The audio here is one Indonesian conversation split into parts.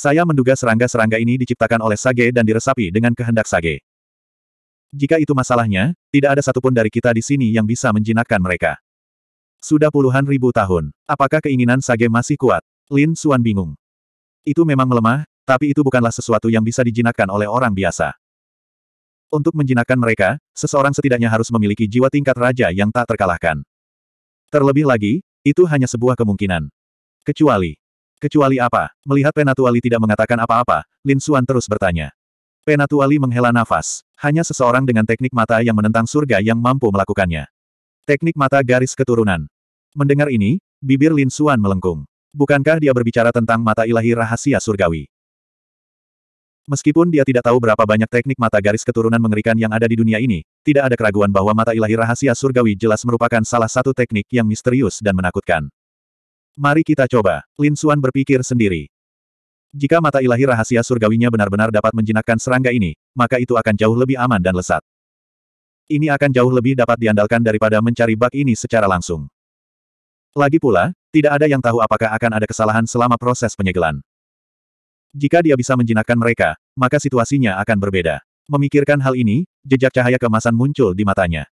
Saya menduga serangga-serangga ini diciptakan oleh Sage dan diresapi dengan kehendak Sage. Jika itu masalahnya, tidak ada satupun dari kita di sini yang bisa menjinakkan mereka. Sudah puluhan ribu tahun, apakah keinginan Sage masih kuat? Lin Suan bingung. Itu memang melemah, tapi itu bukanlah sesuatu yang bisa dijinakkan oleh orang biasa. Untuk menjinakkan mereka, seseorang setidaknya harus memiliki jiwa tingkat raja yang tak terkalahkan. Terlebih lagi, itu hanya sebuah kemungkinan. Kecuali, Kecuali apa? Melihat Penatuali tidak mengatakan apa-apa, Lin Xuan terus bertanya. Penatuali menghela nafas. Hanya seseorang dengan teknik mata yang menentang surga yang mampu melakukannya. Teknik mata garis keturunan. Mendengar ini, bibir Lin Xuan melengkung. Bukankah dia berbicara tentang mata ilahi rahasia surgawi? Meskipun dia tidak tahu berapa banyak teknik mata garis keturunan mengerikan yang ada di dunia ini, tidak ada keraguan bahwa mata ilahi rahasia surgawi jelas merupakan salah satu teknik yang misterius dan menakutkan. Mari kita coba. Lin Suan berpikir sendiri. Jika mata ilahi rahasia surgawinya benar-benar dapat menjinakkan serangga ini, maka itu akan jauh lebih aman dan lesat. Ini akan jauh lebih dapat diandalkan daripada mencari bak ini secara langsung. Lagi pula, tidak ada yang tahu apakah akan ada kesalahan selama proses penyegelan. Jika dia bisa menjinakkan mereka, maka situasinya akan berbeda. Memikirkan hal ini, jejak cahaya kemasan muncul di matanya.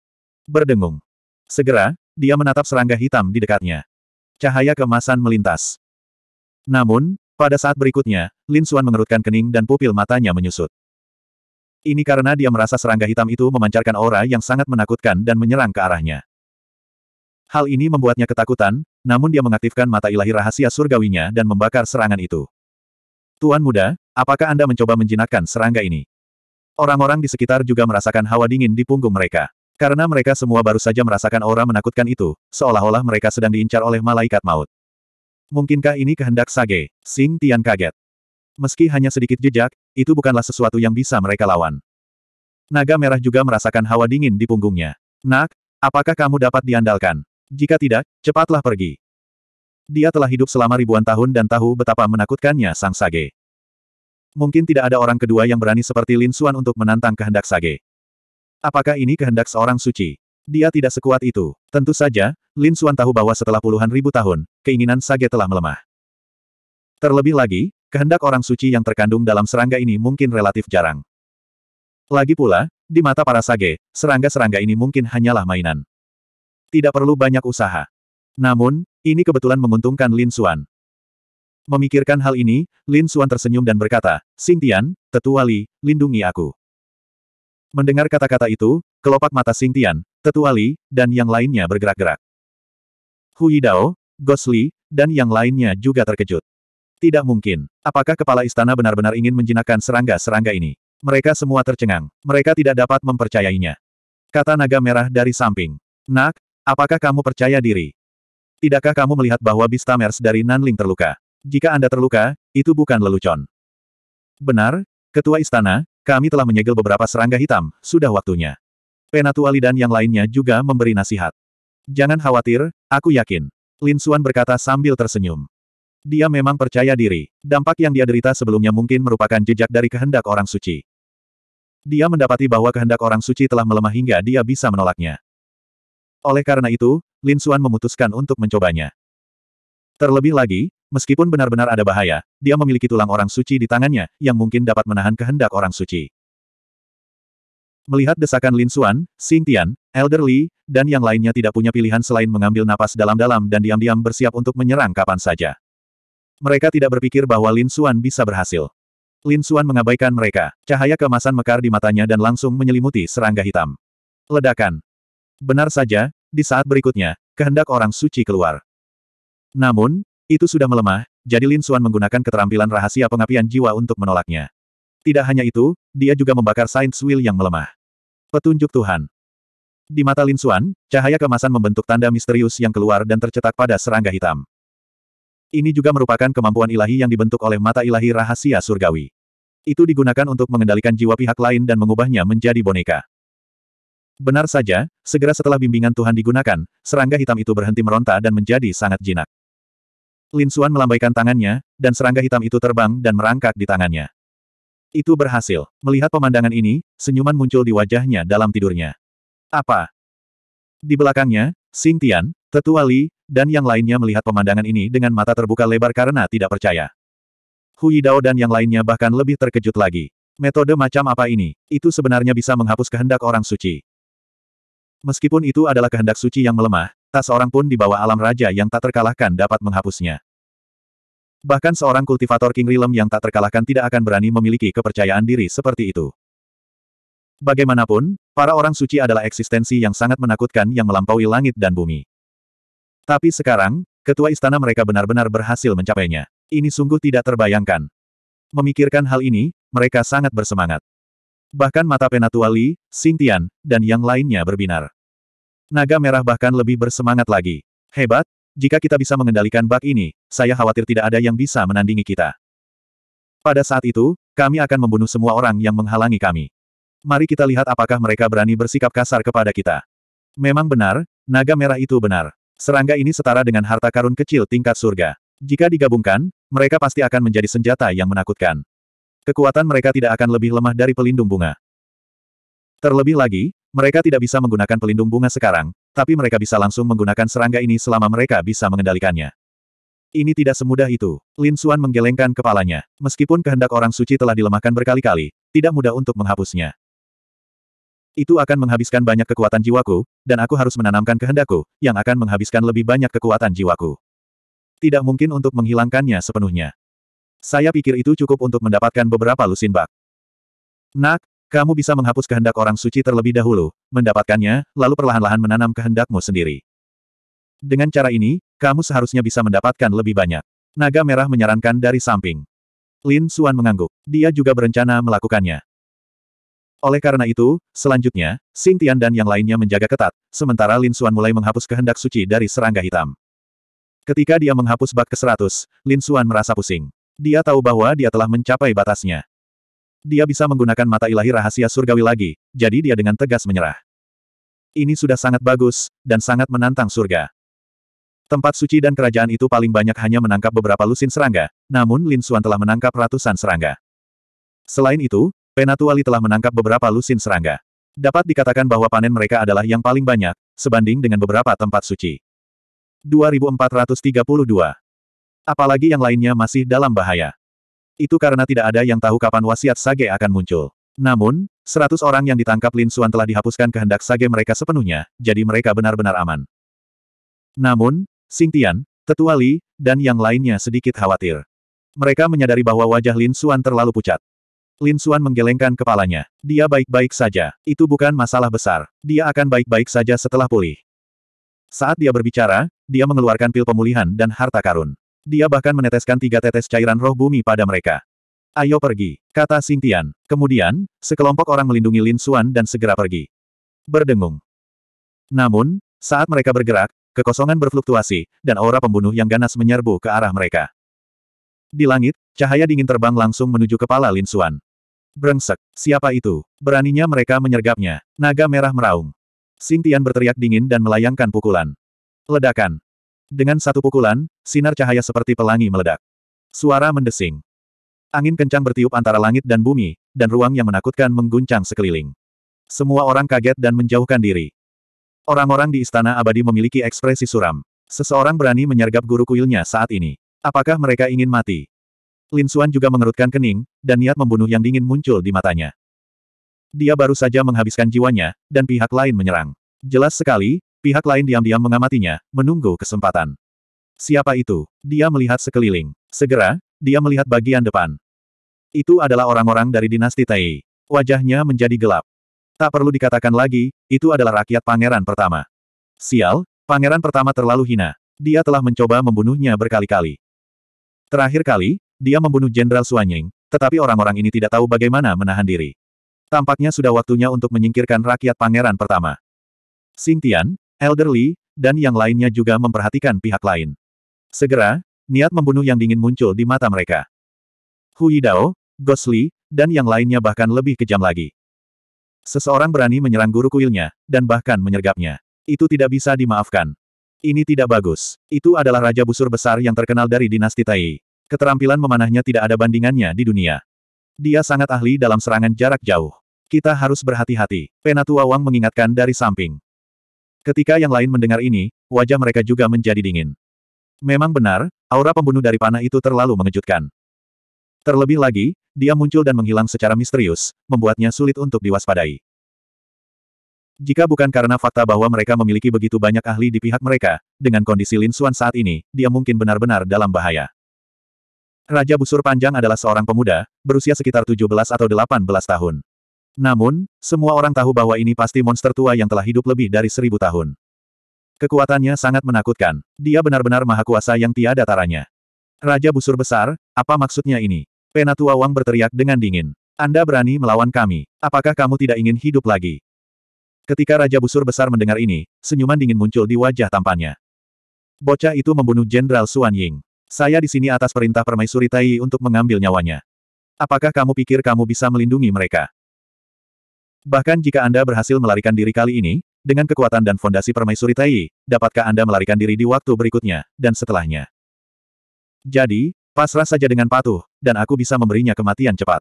Berdengung. Segera, dia menatap serangga hitam di dekatnya. Cahaya kemasan melintas. Namun, pada saat berikutnya, Lin Xuan mengerutkan kening dan pupil matanya menyusut. Ini karena dia merasa serangga hitam itu memancarkan aura yang sangat menakutkan dan menyerang ke arahnya. Hal ini membuatnya ketakutan, namun dia mengaktifkan mata ilahi rahasia surgawinya dan membakar serangan itu. Tuan muda, apakah Anda mencoba menjinakkan serangga ini? Orang-orang di sekitar juga merasakan hawa dingin di punggung mereka. Karena mereka semua baru saja merasakan aura menakutkan itu, seolah-olah mereka sedang diincar oleh malaikat maut. Mungkinkah ini kehendak Sage? Sing Tian kaget. Meski hanya sedikit jejak, itu bukanlah sesuatu yang bisa mereka lawan. Naga merah juga merasakan hawa dingin di punggungnya. Nak, apakah kamu dapat diandalkan? Jika tidak, cepatlah pergi. Dia telah hidup selama ribuan tahun dan tahu betapa menakutkannya sang Sage. Mungkin tidak ada orang kedua yang berani seperti Lin Xuan untuk menantang kehendak Sage. Apakah ini kehendak seorang suci? Dia tidak sekuat itu. Tentu saja, Lin Xuan tahu bahwa setelah puluhan ribu tahun, keinginan Sage telah melemah. Terlebih lagi, kehendak orang suci yang terkandung dalam serangga ini mungkin relatif jarang. Lagi pula, di mata para Sage, serangga-serangga ini mungkin hanyalah mainan. Tidak perlu banyak usaha. Namun, ini kebetulan menguntungkan Lin Xuan. Memikirkan hal ini, Lin Xuan tersenyum dan berkata, Sintian, Tian, tetua Li, lindungi aku. Mendengar kata-kata itu, kelopak mata Sing Tian, Tetua Li, dan yang lainnya bergerak-gerak. Hui Dao, Gos Li, dan yang lainnya juga terkejut. Tidak mungkin. Apakah kepala istana benar-benar ingin menjinakkan serangga-serangga ini? Mereka semua tercengang. Mereka tidak dapat mempercayainya. Kata naga merah dari samping. Nak, apakah kamu percaya diri? Tidakkah kamu melihat bahwa Bistamers dari Nanling terluka? Jika Anda terluka, itu bukan lelucon. Benar, Ketua Istana, kami telah menyegel beberapa serangga hitam, sudah waktunya. Penatuali dan yang lainnya juga memberi nasihat. Jangan khawatir, aku yakin. Lin Suan berkata sambil tersenyum. Dia memang percaya diri. Dampak yang dia derita sebelumnya mungkin merupakan jejak dari kehendak orang suci. Dia mendapati bahwa kehendak orang suci telah melemah hingga dia bisa menolaknya. Oleh karena itu, Lin Suan memutuskan untuk mencobanya. Terlebih lagi, meskipun benar-benar ada bahaya, dia memiliki tulang orang suci di tangannya, yang mungkin dapat menahan kehendak orang suci. Melihat desakan Lin Xuan, Xing Tian, Elder Li, dan yang lainnya tidak punya pilihan selain mengambil napas dalam-dalam dan diam-diam bersiap untuk menyerang kapan saja. Mereka tidak berpikir bahwa Lin Xuan bisa berhasil. Lin Xuan mengabaikan mereka. Cahaya kemasan mekar di matanya dan langsung menyelimuti serangga hitam. Ledakan. Benar saja, di saat berikutnya, kehendak orang suci keluar. Namun, itu sudah melemah, jadi Lin Suan menggunakan keterampilan rahasia pengapian jiwa untuk menolaknya. Tidak hanya itu, dia juga membakar Sains Will yang melemah. Petunjuk Tuhan. Di mata Lin Suan, cahaya kemasan membentuk tanda misterius yang keluar dan tercetak pada serangga hitam. Ini juga merupakan kemampuan ilahi yang dibentuk oleh mata ilahi rahasia surgawi. Itu digunakan untuk mengendalikan jiwa pihak lain dan mengubahnya menjadi boneka. Benar saja, segera setelah bimbingan Tuhan digunakan, serangga hitam itu berhenti meronta dan menjadi sangat jinak. Lin Suan melambaikan tangannya, dan serangga hitam itu terbang dan merangkak di tangannya. Itu berhasil. Melihat pemandangan ini, senyuman muncul di wajahnya dalam tidurnya. Apa? Di belakangnya, Xing Tian, Tetua Li, dan yang lainnya melihat pemandangan ini dengan mata terbuka lebar karena tidak percaya. Hui Dao dan yang lainnya bahkan lebih terkejut lagi. Metode macam apa ini? Itu sebenarnya bisa menghapus kehendak orang suci. Meskipun itu adalah kehendak suci yang melemah, Tak seorang pun di bawah alam raja yang tak terkalahkan dapat menghapusnya. Bahkan seorang kultivator King Realm yang tak terkalahkan tidak akan berani memiliki kepercayaan diri seperti itu. Bagaimanapun, para orang suci adalah eksistensi yang sangat menakutkan yang melampaui langit dan bumi. Tapi sekarang, ketua istana mereka benar-benar berhasil mencapainya. Ini sungguh tidak terbayangkan. Memikirkan hal ini, mereka sangat bersemangat. Bahkan mata Penatuali, Li, Tian, dan yang lainnya berbinar. Naga merah bahkan lebih bersemangat lagi. Hebat, jika kita bisa mengendalikan bak ini, saya khawatir tidak ada yang bisa menandingi kita. Pada saat itu, kami akan membunuh semua orang yang menghalangi kami. Mari kita lihat apakah mereka berani bersikap kasar kepada kita. Memang benar, naga merah itu benar. Serangga ini setara dengan harta karun kecil tingkat surga. Jika digabungkan, mereka pasti akan menjadi senjata yang menakutkan. Kekuatan mereka tidak akan lebih lemah dari pelindung bunga. Terlebih lagi, mereka tidak bisa menggunakan pelindung bunga sekarang, tapi mereka bisa langsung menggunakan serangga ini selama mereka bisa mengendalikannya. Ini tidak semudah itu. Lin Xuan menggelengkan kepalanya. Meskipun kehendak orang suci telah dilemahkan berkali-kali, tidak mudah untuk menghapusnya. Itu akan menghabiskan banyak kekuatan jiwaku, dan aku harus menanamkan kehendakku, yang akan menghabiskan lebih banyak kekuatan jiwaku. Tidak mungkin untuk menghilangkannya sepenuhnya. Saya pikir itu cukup untuk mendapatkan beberapa lusin bak. Nak, kamu bisa menghapus kehendak orang suci terlebih dahulu, mendapatkannya, lalu perlahan-lahan menanam kehendakmu sendiri. Dengan cara ini, kamu seharusnya bisa mendapatkan lebih banyak. Naga Merah menyarankan dari samping. Lin Suan mengangguk. Dia juga berencana melakukannya. Oleh karena itu, selanjutnya, Xing Tian dan yang lainnya menjaga ketat, sementara Lin Suan mulai menghapus kehendak suci dari serangga hitam. Ketika dia menghapus bak ke-100, Lin Suan merasa pusing. Dia tahu bahwa dia telah mencapai batasnya dia bisa menggunakan mata ilahi rahasia surgawi lagi, jadi dia dengan tegas menyerah. Ini sudah sangat bagus, dan sangat menantang surga. Tempat suci dan kerajaan itu paling banyak hanya menangkap beberapa lusin serangga, namun Lin Xuan telah menangkap ratusan serangga. Selain itu, Penatuali telah menangkap beberapa lusin serangga. Dapat dikatakan bahwa panen mereka adalah yang paling banyak, sebanding dengan beberapa tempat suci. 2432. Apalagi yang lainnya masih dalam bahaya. Itu karena tidak ada yang tahu kapan wasiat Sage akan muncul. Namun, seratus orang yang ditangkap Lin Xuan telah dihapuskan kehendak Sage mereka sepenuhnya, jadi mereka benar-benar aman. Namun, Xing Tian, Tetua Li, dan yang lainnya sedikit khawatir. Mereka menyadari bahwa wajah Lin Xuan terlalu pucat. Lin Xuan menggelengkan kepalanya. Dia baik-baik saja. Itu bukan masalah besar. Dia akan baik-baik saja setelah pulih. Saat dia berbicara, dia mengeluarkan pil pemulihan dan harta karun. Dia bahkan meneteskan tiga tetes cairan roh bumi pada mereka. Ayo pergi, kata Tian. Kemudian, sekelompok orang melindungi Lin Xuan dan segera pergi. Berdengung. Namun, saat mereka bergerak, kekosongan berfluktuasi, dan aura pembunuh yang ganas menyerbu ke arah mereka. Di langit, cahaya dingin terbang langsung menuju kepala Lin Xuan. Brengsek, siapa itu? Beraninya mereka menyergapnya. Naga merah meraung. Tian berteriak dingin dan melayangkan pukulan. Ledakan. Dengan satu pukulan, sinar cahaya seperti pelangi meledak. Suara mendesing. Angin kencang bertiup antara langit dan bumi, dan ruang yang menakutkan mengguncang sekeliling. Semua orang kaget dan menjauhkan diri. Orang-orang di Istana Abadi memiliki ekspresi suram. Seseorang berani menyergap guru kuilnya saat ini. Apakah mereka ingin mati? Lin Xuan juga mengerutkan kening, dan niat membunuh yang dingin muncul di matanya. Dia baru saja menghabiskan jiwanya, dan pihak lain menyerang. Jelas sekali, Pihak lain diam-diam mengamatinya, menunggu kesempatan. Siapa itu? Dia melihat sekeliling. Segera, dia melihat bagian depan. Itu adalah orang-orang dari dinasti Tai. Wajahnya menjadi gelap. Tak perlu dikatakan lagi, itu adalah rakyat pangeran pertama. Sial, pangeran pertama terlalu hina. Dia telah mencoba membunuhnya berkali-kali. Terakhir kali, dia membunuh Jenderal Suanying, tetapi orang-orang ini tidak tahu bagaimana menahan diri. Tampaknya sudah waktunya untuk menyingkirkan rakyat pangeran pertama. Xing Tian, Elderly dan yang lainnya juga memperhatikan pihak lain. Segera, niat membunuh yang dingin muncul di mata mereka. Hui Dao, Ghost dan yang lainnya bahkan lebih kejam lagi. Seseorang berani menyerang guru kuilnya, dan bahkan menyergapnya. Itu tidak bisa dimaafkan. Ini tidak bagus. Itu adalah Raja Busur Besar yang terkenal dari dinasti Tai. Keterampilan memanahnya tidak ada bandingannya di dunia. Dia sangat ahli dalam serangan jarak jauh. Kita harus berhati-hati. Penatua Wang mengingatkan dari samping. Ketika yang lain mendengar ini, wajah mereka juga menjadi dingin. Memang benar, aura pembunuh dari panah itu terlalu mengejutkan. Terlebih lagi, dia muncul dan menghilang secara misterius, membuatnya sulit untuk diwaspadai. Jika bukan karena fakta bahwa mereka memiliki begitu banyak ahli di pihak mereka, dengan kondisi Lin Xuan saat ini, dia mungkin benar-benar dalam bahaya. Raja Busur Panjang adalah seorang pemuda, berusia sekitar 17 atau 18 tahun. Namun, semua orang tahu bahwa ini pasti monster tua yang telah hidup lebih dari seribu tahun. Kekuatannya sangat menakutkan. Dia benar-benar maha kuasa yang tiada taranya. Raja busur besar, apa maksudnya ini? Penatua Wang berteriak dengan dingin. Anda berani melawan kami. Apakah kamu tidak ingin hidup lagi? Ketika Raja busur besar mendengar ini, senyuman dingin muncul di wajah tampannya. Bocah itu membunuh Jenderal Suan Ying. Saya di sini atas perintah permaisuri Tai untuk mengambil nyawanya. Apakah kamu pikir kamu bisa melindungi mereka? Bahkan jika Anda berhasil melarikan diri kali ini, dengan kekuatan dan fondasi permaisuri Tai, dapatkah Anda melarikan diri di waktu berikutnya, dan setelahnya? Jadi, pasrah saja dengan patuh, dan aku bisa memberinya kematian cepat.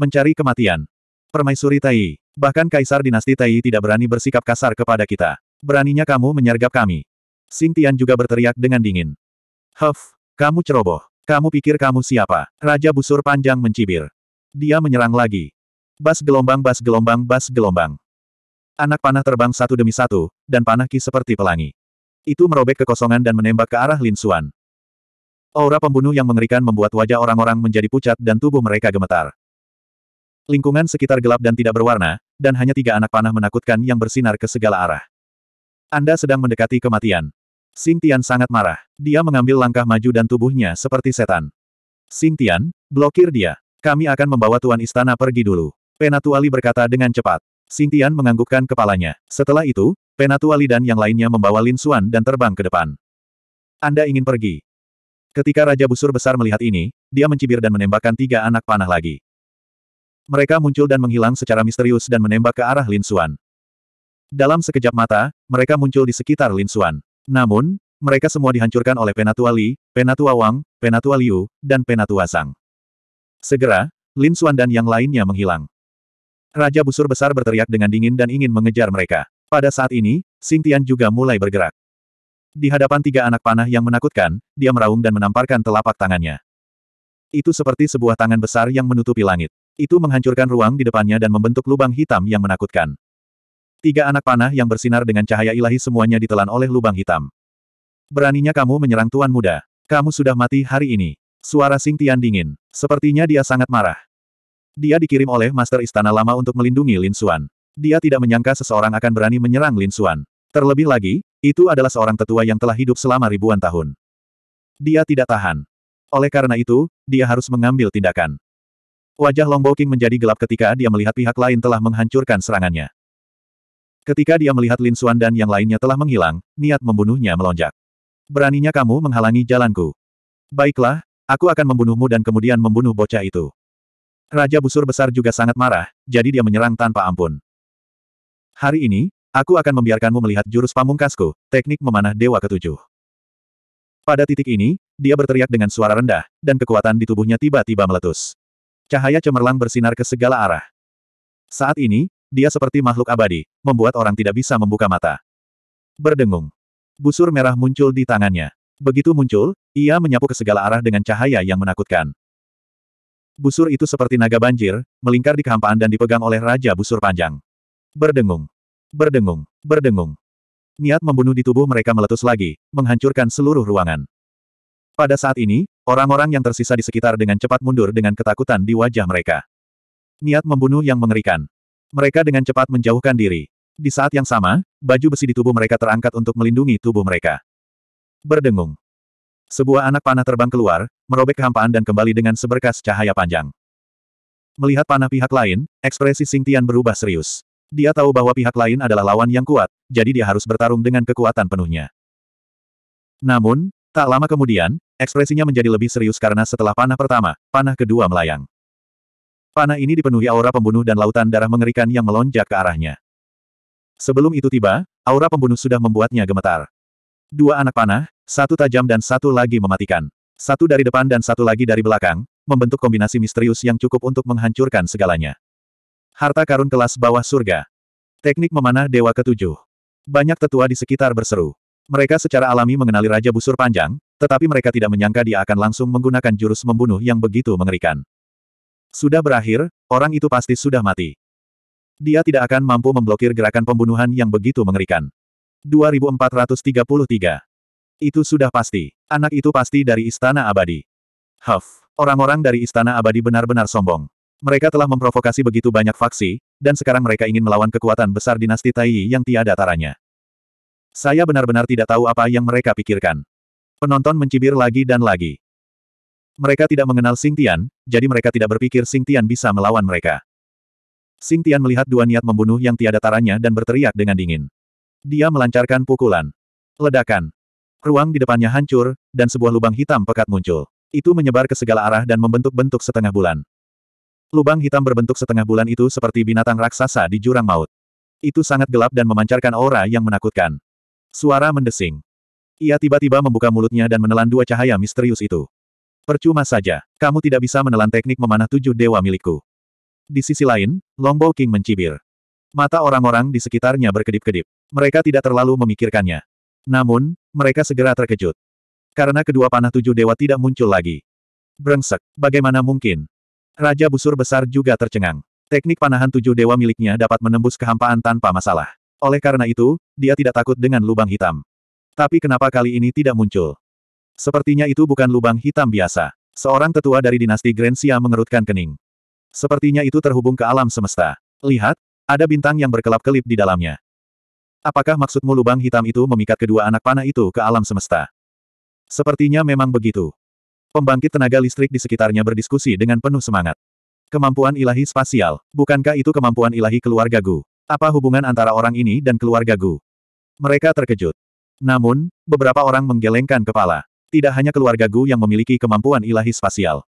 Mencari kematian. Permaisuri Tai. Bahkan Kaisar Dinasti Tai tidak berani bersikap kasar kepada kita. Beraninya kamu menyergap kami. Sing Tian juga berteriak dengan dingin. Huff, kamu ceroboh. Kamu pikir kamu siapa? Raja busur panjang mencibir. Dia menyerang lagi. Bas gelombang bas gelombang bas gelombang. Anak panah terbang satu demi satu, dan panah ki seperti pelangi. Itu merobek kekosongan dan menembak ke arah Lin Xuan. Aura pembunuh yang mengerikan membuat wajah orang-orang menjadi pucat dan tubuh mereka gemetar. Lingkungan sekitar gelap dan tidak berwarna, dan hanya tiga anak panah menakutkan yang bersinar ke segala arah. Anda sedang mendekati kematian. Sing Tian sangat marah. Dia mengambil langkah maju dan tubuhnya seperti setan. Sing Tian, blokir dia. Kami akan membawa Tuan Istana pergi dulu. Penatuali berkata dengan cepat. Sintian menganggukkan kepalanya. Setelah itu, Penatuali dan yang lainnya membawa Lin Xuan dan terbang ke depan. Anda ingin pergi. Ketika Raja Busur Besar melihat ini, dia mencibir dan menembakkan tiga anak panah lagi. Mereka muncul dan menghilang secara misterius dan menembak ke arah Lin Xuan. Dalam sekejap mata, mereka muncul di sekitar Lin Xuan. Namun, mereka semua dihancurkan oleh Penatua Li, Penatua Wang, Penatua Liu, dan Penatua Sang. Segera, Lin Xuan dan yang lainnya menghilang. Raja busur besar berteriak dengan dingin dan ingin mengejar mereka. Pada saat ini, Sing Tian juga mulai bergerak. Di hadapan tiga anak panah yang menakutkan, dia meraung dan menamparkan telapak tangannya. Itu seperti sebuah tangan besar yang menutupi langit. Itu menghancurkan ruang di depannya dan membentuk lubang hitam yang menakutkan. Tiga anak panah yang bersinar dengan cahaya ilahi semuanya ditelan oleh lubang hitam. Beraninya kamu menyerang Tuan Muda. Kamu sudah mati hari ini. Suara Sing Tian dingin. Sepertinya dia sangat marah. Dia dikirim oleh Master Istana Lama untuk melindungi Lin Xuan. Dia tidak menyangka seseorang akan berani menyerang Lin Xuan. Terlebih lagi, itu adalah seorang tetua yang telah hidup selama ribuan tahun. Dia tidak tahan. Oleh karena itu, dia harus mengambil tindakan. Wajah Long King menjadi gelap ketika dia melihat pihak lain telah menghancurkan serangannya. Ketika dia melihat Lin Xuan dan yang lainnya telah menghilang, niat membunuhnya melonjak. Beraninya kamu menghalangi jalanku. Baiklah, aku akan membunuhmu dan kemudian membunuh bocah itu. Raja busur besar juga sangat marah, jadi dia menyerang tanpa ampun. Hari ini, aku akan membiarkanmu melihat jurus pamungkasku, teknik memanah dewa ketujuh. Pada titik ini, dia berteriak dengan suara rendah, dan kekuatan di tubuhnya tiba-tiba meletus. Cahaya cemerlang bersinar ke segala arah. Saat ini, dia seperti makhluk abadi, membuat orang tidak bisa membuka mata. Berdengung. Busur merah muncul di tangannya. Begitu muncul, ia menyapu ke segala arah dengan cahaya yang menakutkan busur itu seperti naga banjir, melingkar di kehampaan dan dipegang oleh Raja Busur Panjang. Berdengung. Berdengung. Berdengung. Niat membunuh di tubuh mereka meletus lagi, menghancurkan seluruh ruangan. Pada saat ini, orang-orang yang tersisa di sekitar dengan cepat mundur dengan ketakutan di wajah mereka. Niat membunuh yang mengerikan. Mereka dengan cepat menjauhkan diri. Di saat yang sama, baju besi di tubuh mereka terangkat untuk melindungi tubuh mereka. Berdengung. Sebuah anak panah terbang keluar, merobek kehampaan dan kembali dengan seberkas cahaya panjang. Melihat panah pihak lain, ekspresi Singtian berubah serius. Dia tahu bahwa pihak lain adalah lawan yang kuat, jadi dia harus bertarung dengan kekuatan penuhnya. Namun, tak lama kemudian, ekspresinya menjadi lebih serius karena setelah panah pertama, panah kedua melayang. Panah ini dipenuhi aura pembunuh dan lautan darah mengerikan yang melonjak ke arahnya. Sebelum itu tiba, aura pembunuh sudah membuatnya gemetar. Dua anak panah, satu tajam dan satu lagi mematikan. Satu dari depan dan satu lagi dari belakang, membentuk kombinasi misterius yang cukup untuk menghancurkan segalanya. Harta karun kelas bawah surga. Teknik memanah Dewa Ketujuh. Banyak tetua di sekitar berseru. Mereka secara alami mengenali Raja Busur Panjang, tetapi mereka tidak menyangka dia akan langsung menggunakan jurus membunuh yang begitu mengerikan. Sudah berakhir, orang itu pasti sudah mati. Dia tidak akan mampu memblokir gerakan pembunuhan yang begitu mengerikan. 2433 itu sudah pasti. Anak itu pasti dari Istana Abadi. Huff. Orang-orang dari Istana Abadi benar-benar sombong. Mereka telah memprovokasi begitu banyak faksi, dan sekarang mereka ingin melawan kekuatan besar dinasti Taiyi yang tiada taranya. Saya benar-benar tidak tahu apa yang mereka pikirkan. Penonton mencibir lagi dan lagi. Mereka tidak mengenal Sing Tian, jadi mereka tidak berpikir Sing Tian bisa melawan mereka. Sing Tian melihat dua niat membunuh yang tiada taranya dan berteriak dengan dingin. Dia melancarkan pukulan. Ledakan. Ruang di depannya hancur, dan sebuah lubang hitam pekat muncul. Itu menyebar ke segala arah dan membentuk bentuk setengah bulan. Lubang hitam berbentuk setengah bulan itu seperti binatang raksasa di jurang maut. Itu sangat gelap dan memancarkan aura yang menakutkan. Suara mendesing. Ia tiba-tiba membuka mulutnya dan menelan dua cahaya misterius itu. Percuma saja, kamu tidak bisa menelan teknik memanah tujuh dewa milikku. Di sisi lain, Bo King mencibir. Mata orang-orang di sekitarnya berkedip-kedip. Mereka tidak terlalu memikirkannya. Namun, mereka segera terkejut. Karena kedua panah tujuh dewa tidak muncul lagi. Brengsek, bagaimana mungkin? Raja busur besar juga tercengang. Teknik panahan tujuh dewa miliknya dapat menembus kehampaan tanpa masalah. Oleh karena itu, dia tidak takut dengan lubang hitam. Tapi kenapa kali ini tidak muncul? Sepertinya itu bukan lubang hitam biasa. Seorang tetua dari dinasti Grensia mengerutkan kening. Sepertinya itu terhubung ke alam semesta. Lihat, ada bintang yang berkelap-kelip di dalamnya. Apakah maksudmu lubang hitam itu memikat kedua anak panah itu ke alam semesta? Sepertinya memang begitu. Pembangkit tenaga listrik di sekitarnya berdiskusi dengan penuh semangat. Kemampuan ilahi spasial, bukankah itu kemampuan ilahi keluarga Gu? Apa hubungan antara orang ini dan keluarga Gu? Mereka terkejut. Namun, beberapa orang menggelengkan kepala. Tidak hanya keluarga Gu yang memiliki kemampuan ilahi spasial.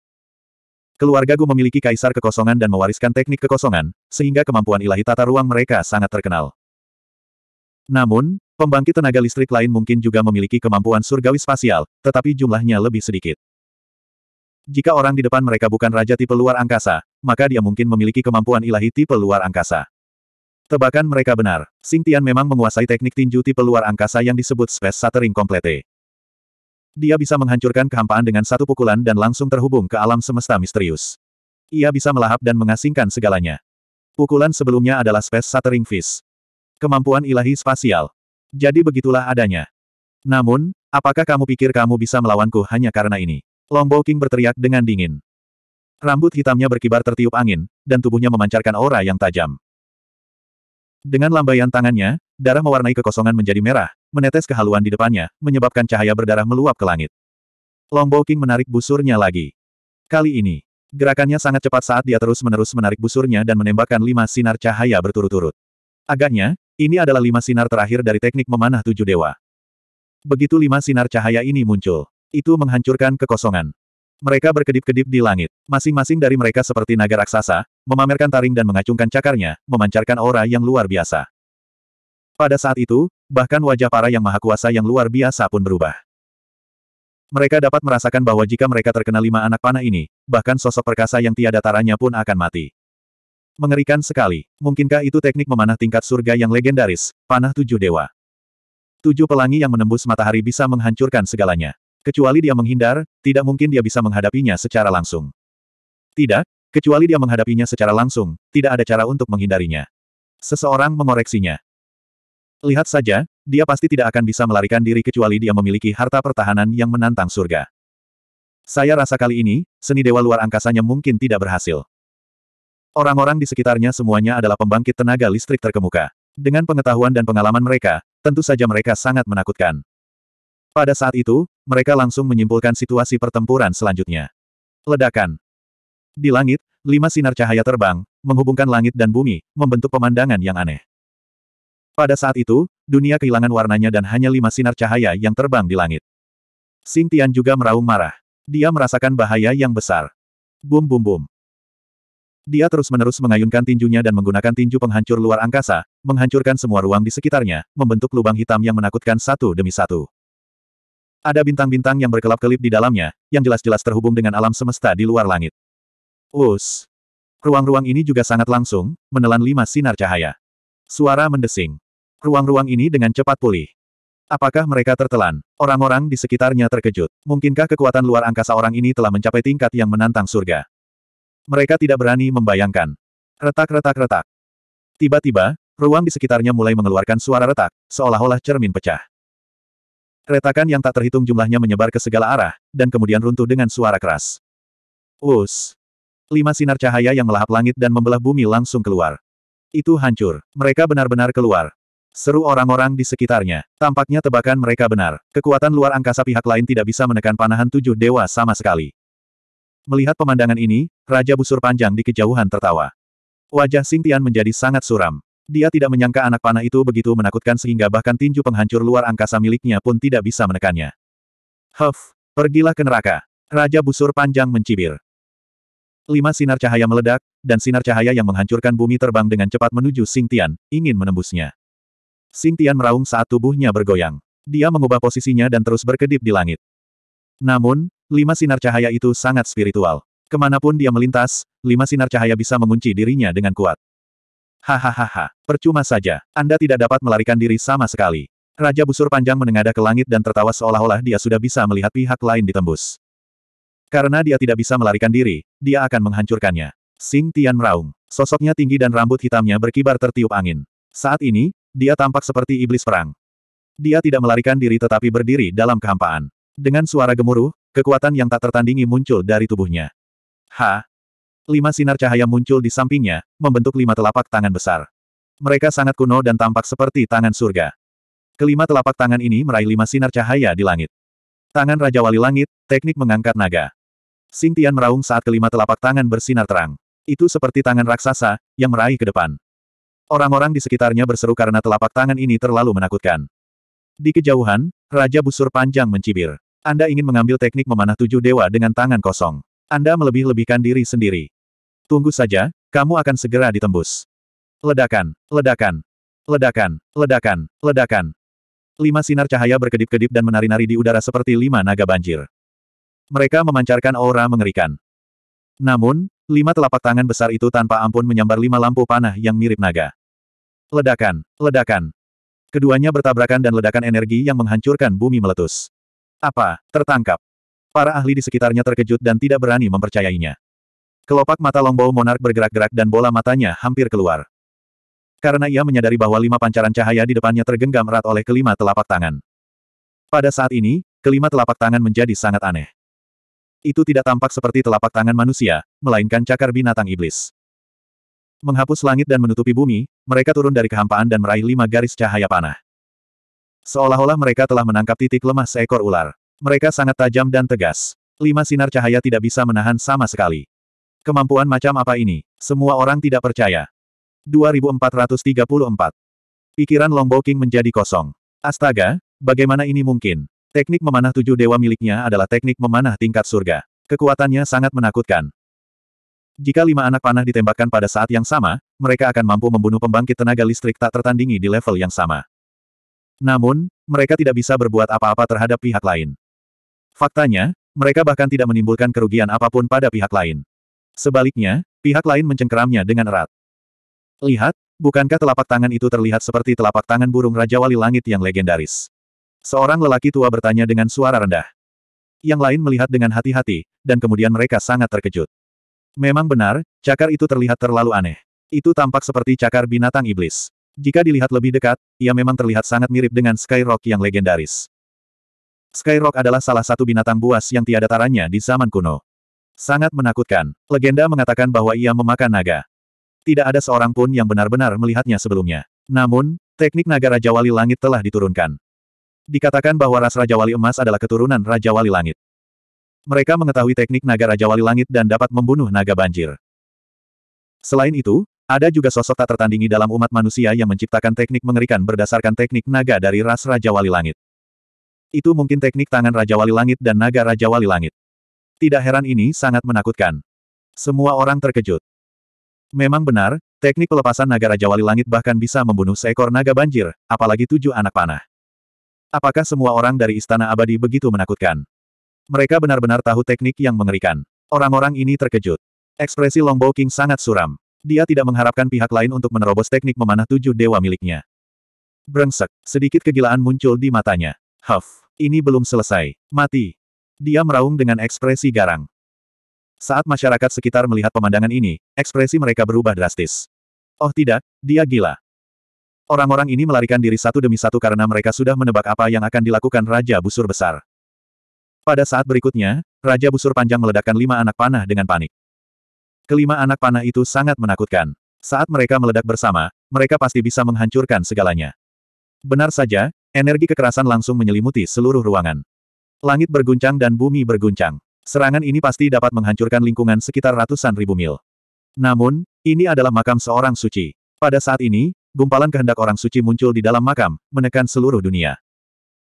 Keluarga Gu memiliki kaisar kekosongan dan mewariskan teknik kekosongan, sehingga kemampuan ilahi tata ruang mereka sangat terkenal. Namun, pembangkit tenaga listrik lain mungkin juga memiliki kemampuan surgawi spasial, tetapi jumlahnya lebih sedikit. Jika orang di depan mereka bukan raja tipe luar angkasa, maka dia mungkin memiliki kemampuan ilahi tipe luar angkasa. Tebakan mereka benar, Sing Tian memang menguasai teknik tinju tipe luar angkasa yang disebut Space Shattering Complete. Dia bisa menghancurkan kehampaan dengan satu pukulan dan langsung terhubung ke alam semesta misterius. Ia bisa melahap dan mengasingkan segalanya. Pukulan sebelumnya adalah Space Shattering Fist. Kemampuan ilahi spasial. Jadi begitulah adanya. Namun, apakah kamu pikir kamu bisa melawanku hanya karena ini? Longbow King berteriak dengan dingin. Rambut hitamnya berkibar tertiup angin, dan tubuhnya memancarkan aura yang tajam. Dengan lambaian tangannya, darah mewarnai kekosongan menjadi merah, menetes kehaluan di depannya, menyebabkan cahaya berdarah meluap ke langit. Longbow King menarik busurnya lagi. Kali ini, gerakannya sangat cepat saat dia terus-menerus menarik busurnya dan menembakkan lima sinar cahaya berturut-turut. Agaknya, ini adalah lima sinar terakhir dari teknik memanah tujuh dewa. Begitu lima sinar cahaya ini muncul, itu menghancurkan kekosongan. Mereka berkedip-kedip di langit. Masing-masing dari mereka seperti naga raksasa, memamerkan taring dan mengacungkan cakarnya, memancarkan aura yang luar biasa. Pada saat itu, bahkan wajah para yang maha kuasa yang luar biasa pun berubah. Mereka dapat merasakan bahwa jika mereka terkena lima anak panah ini, bahkan sosok perkasa yang tiada taranya pun akan mati. Mengerikan sekali. Mungkinkah itu teknik memanah tingkat surga yang legendaris, panah tujuh dewa? Tujuh pelangi yang menembus matahari bisa menghancurkan segalanya. Kecuali dia menghindar, tidak mungkin dia bisa menghadapinya secara langsung. Tidak, kecuali dia menghadapinya secara langsung, tidak ada cara untuk menghindarinya. Seseorang mengoreksinya. Lihat saja, dia pasti tidak akan bisa melarikan diri kecuali dia memiliki harta pertahanan yang menantang surga. Saya rasa kali ini, seni dewa luar angkasanya mungkin tidak berhasil. Orang-orang di sekitarnya semuanya adalah pembangkit tenaga listrik terkemuka. Dengan pengetahuan dan pengalaman mereka, tentu saja mereka sangat menakutkan. Pada saat itu, mereka langsung menyimpulkan situasi pertempuran selanjutnya. Ledakan. Di langit, lima sinar cahaya terbang, menghubungkan langit dan bumi, membentuk pemandangan yang aneh. Pada saat itu, dunia kehilangan warnanya dan hanya lima sinar cahaya yang terbang di langit. Sing Tian juga meraung marah. Dia merasakan bahaya yang besar. Bum bum bum. Dia terus-menerus mengayunkan tinjunya dan menggunakan tinju penghancur luar angkasa, menghancurkan semua ruang di sekitarnya, membentuk lubang hitam yang menakutkan satu demi satu. Ada bintang-bintang yang berkelap-kelip di dalamnya, yang jelas-jelas terhubung dengan alam semesta di luar langit. Us. Ruang-ruang ini juga sangat langsung, menelan lima sinar cahaya. Suara mendesing. Ruang-ruang ini dengan cepat pulih. Apakah mereka tertelan? Orang-orang di sekitarnya terkejut. Mungkinkah kekuatan luar angkasa orang ini telah mencapai tingkat yang menantang surga? Mereka tidak berani membayangkan. Retak-retak-retak. Tiba-tiba, ruang di sekitarnya mulai mengeluarkan suara retak, seolah-olah cermin pecah. Retakan yang tak terhitung jumlahnya menyebar ke segala arah, dan kemudian runtuh dengan suara keras. Us. Lima sinar cahaya yang melahap langit dan membelah bumi langsung keluar. Itu hancur. Mereka benar-benar keluar. Seru orang-orang di sekitarnya. Tampaknya tebakan mereka benar. Kekuatan luar angkasa pihak lain tidak bisa menekan panahan tujuh dewa sama sekali. Melihat pemandangan ini, Raja Busur Panjang di kejauhan tertawa. Wajah Tian menjadi sangat suram. Dia tidak menyangka anak panah itu begitu menakutkan sehingga bahkan tinju penghancur luar angkasa miliknya pun tidak bisa menekannya. Huff, pergilah ke neraka. Raja Busur Panjang mencibir. Lima sinar cahaya meledak, dan sinar cahaya yang menghancurkan bumi terbang dengan cepat menuju Tian, ingin menembusnya. Tian meraung saat tubuhnya bergoyang. Dia mengubah posisinya dan terus berkedip di langit. Namun, Lima sinar cahaya itu sangat spiritual. Kemanapun dia melintas, lima sinar cahaya bisa mengunci dirinya dengan kuat. Hahaha, percuma saja. Anda tidak dapat melarikan diri sama sekali. Raja busur panjang menengadah ke langit dan tertawa seolah-olah dia sudah bisa melihat pihak lain ditembus. Karena dia tidak bisa melarikan diri, dia akan menghancurkannya. Sing Tian meraung. Sosoknya tinggi dan rambut hitamnya berkibar tertiup angin. Saat ini, dia tampak seperti iblis perang. Dia tidak melarikan diri tetapi berdiri dalam kehampaan. Dengan suara gemuruh, Kekuatan yang tak tertandingi muncul dari tubuhnya. Ha! Lima sinar cahaya muncul di sampingnya, membentuk lima telapak tangan besar. Mereka sangat kuno dan tampak seperti tangan surga. Kelima telapak tangan ini meraih lima sinar cahaya di langit. Tangan Raja Wali Langit, teknik mengangkat naga. Sing Tian meraung saat kelima telapak tangan bersinar terang. Itu seperti tangan raksasa, yang meraih ke depan. Orang-orang di sekitarnya berseru karena telapak tangan ini terlalu menakutkan. Di kejauhan, Raja Busur Panjang mencibir. Anda ingin mengambil teknik memanah tujuh dewa dengan tangan kosong. Anda melebih-lebihkan diri sendiri. Tunggu saja, kamu akan segera ditembus. Ledakan, ledakan, ledakan, ledakan, ledakan. Lima sinar cahaya berkedip-kedip dan menari-nari di udara seperti lima naga banjir. Mereka memancarkan aura mengerikan. Namun, lima telapak tangan besar itu tanpa ampun menyambar lima lampu panah yang mirip naga. Ledakan, ledakan. Keduanya bertabrakan dan ledakan energi yang menghancurkan bumi meletus. Apa, tertangkap? Para ahli di sekitarnya terkejut dan tidak berani mempercayainya. Kelopak mata Longbow Monark bergerak-gerak dan bola matanya hampir keluar. Karena ia menyadari bahwa lima pancaran cahaya di depannya tergenggam erat oleh kelima telapak tangan. Pada saat ini, kelima telapak tangan menjadi sangat aneh. Itu tidak tampak seperti telapak tangan manusia, melainkan cakar binatang iblis. Menghapus langit dan menutupi bumi, mereka turun dari kehampaan dan meraih lima garis cahaya panah. Seolah-olah mereka telah menangkap titik lemah seekor ular. Mereka sangat tajam dan tegas. Lima sinar cahaya tidak bisa menahan sama sekali. Kemampuan macam apa ini? Semua orang tidak percaya. 2434. Pikiran Longbow King menjadi kosong. Astaga, bagaimana ini mungkin? Teknik memanah tujuh dewa miliknya adalah teknik memanah tingkat surga. Kekuatannya sangat menakutkan. Jika lima anak panah ditembakkan pada saat yang sama, mereka akan mampu membunuh pembangkit tenaga listrik tak tertandingi di level yang sama. Namun, mereka tidak bisa berbuat apa-apa terhadap pihak lain. Faktanya, mereka bahkan tidak menimbulkan kerugian apapun pada pihak lain. Sebaliknya, pihak lain mencengkeramnya dengan erat. Lihat, bukankah telapak tangan itu terlihat seperti telapak tangan burung Raja Wali Langit yang legendaris? Seorang lelaki tua bertanya dengan suara rendah. Yang lain melihat dengan hati-hati, dan kemudian mereka sangat terkejut. Memang benar, cakar itu terlihat terlalu aneh. Itu tampak seperti cakar binatang iblis. Jika dilihat lebih dekat, ia memang terlihat sangat mirip dengan Skyrock yang legendaris. Skyrock adalah salah satu binatang buas yang tiada taranya di zaman kuno. Sangat menakutkan. Legenda mengatakan bahwa ia memakan naga. Tidak ada seorang pun yang benar-benar melihatnya sebelumnya. Namun, teknik naga Raja Wali Langit telah diturunkan. Dikatakan bahwa ras Raja Wali Emas adalah keturunan Raja Wali Langit. Mereka mengetahui teknik naga Raja Wali Langit dan dapat membunuh naga banjir. Selain itu, ada juga sosok tak tertandingi dalam umat manusia yang menciptakan teknik mengerikan berdasarkan teknik naga dari ras Raja Wali Langit. Itu mungkin teknik tangan Raja Wali Langit dan naga Raja Wali Langit. Tidak heran ini sangat menakutkan. Semua orang terkejut. Memang benar, teknik pelepasan naga Raja Wali Langit bahkan bisa membunuh seekor naga banjir, apalagi tujuh anak panah. Apakah semua orang dari Istana Abadi begitu menakutkan? Mereka benar-benar tahu teknik yang mengerikan. Orang-orang ini terkejut. Ekspresi Longbow King sangat suram. Dia tidak mengharapkan pihak lain untuk menerobos teknik memanah tujuh dewa miliknya. Brengsek, sedikit kegilaan muncul di matanya. Huff, ini belum selesai. Mati. Dia meraung dengan ekspresi garang. Saat masyarakat sekitar melihat pemandangan ini, ekspresi mereka berubah drastis. Oh tidak, dia gila. Orang-orang ini melarikan diri satu demi satu karena mereka sudah menebak apa yang akan dilakukan Raja Busur Besar. Pada saat berikutnya, Raja Busur Panjang meledakkan lima anak panah dengan panik. Kelima anak panah itu sangat menakutkan. Saat mereka meledak bersama, mereka pasti bisa menghancurkan segalanya. Benar saja, energi kekerasan langsung menyelimuti seluruh ruangan. Langit berguncang dan bumi berguncang. Serangan ini pasti dapat menghancurkan lingkungan sekitar ratusan ribu mil. Namun, ini adalah makam seorang suci. Pada saat ini, gumpalan kehendak orang suci muncul di dalam makam, menekan seluruh dunia.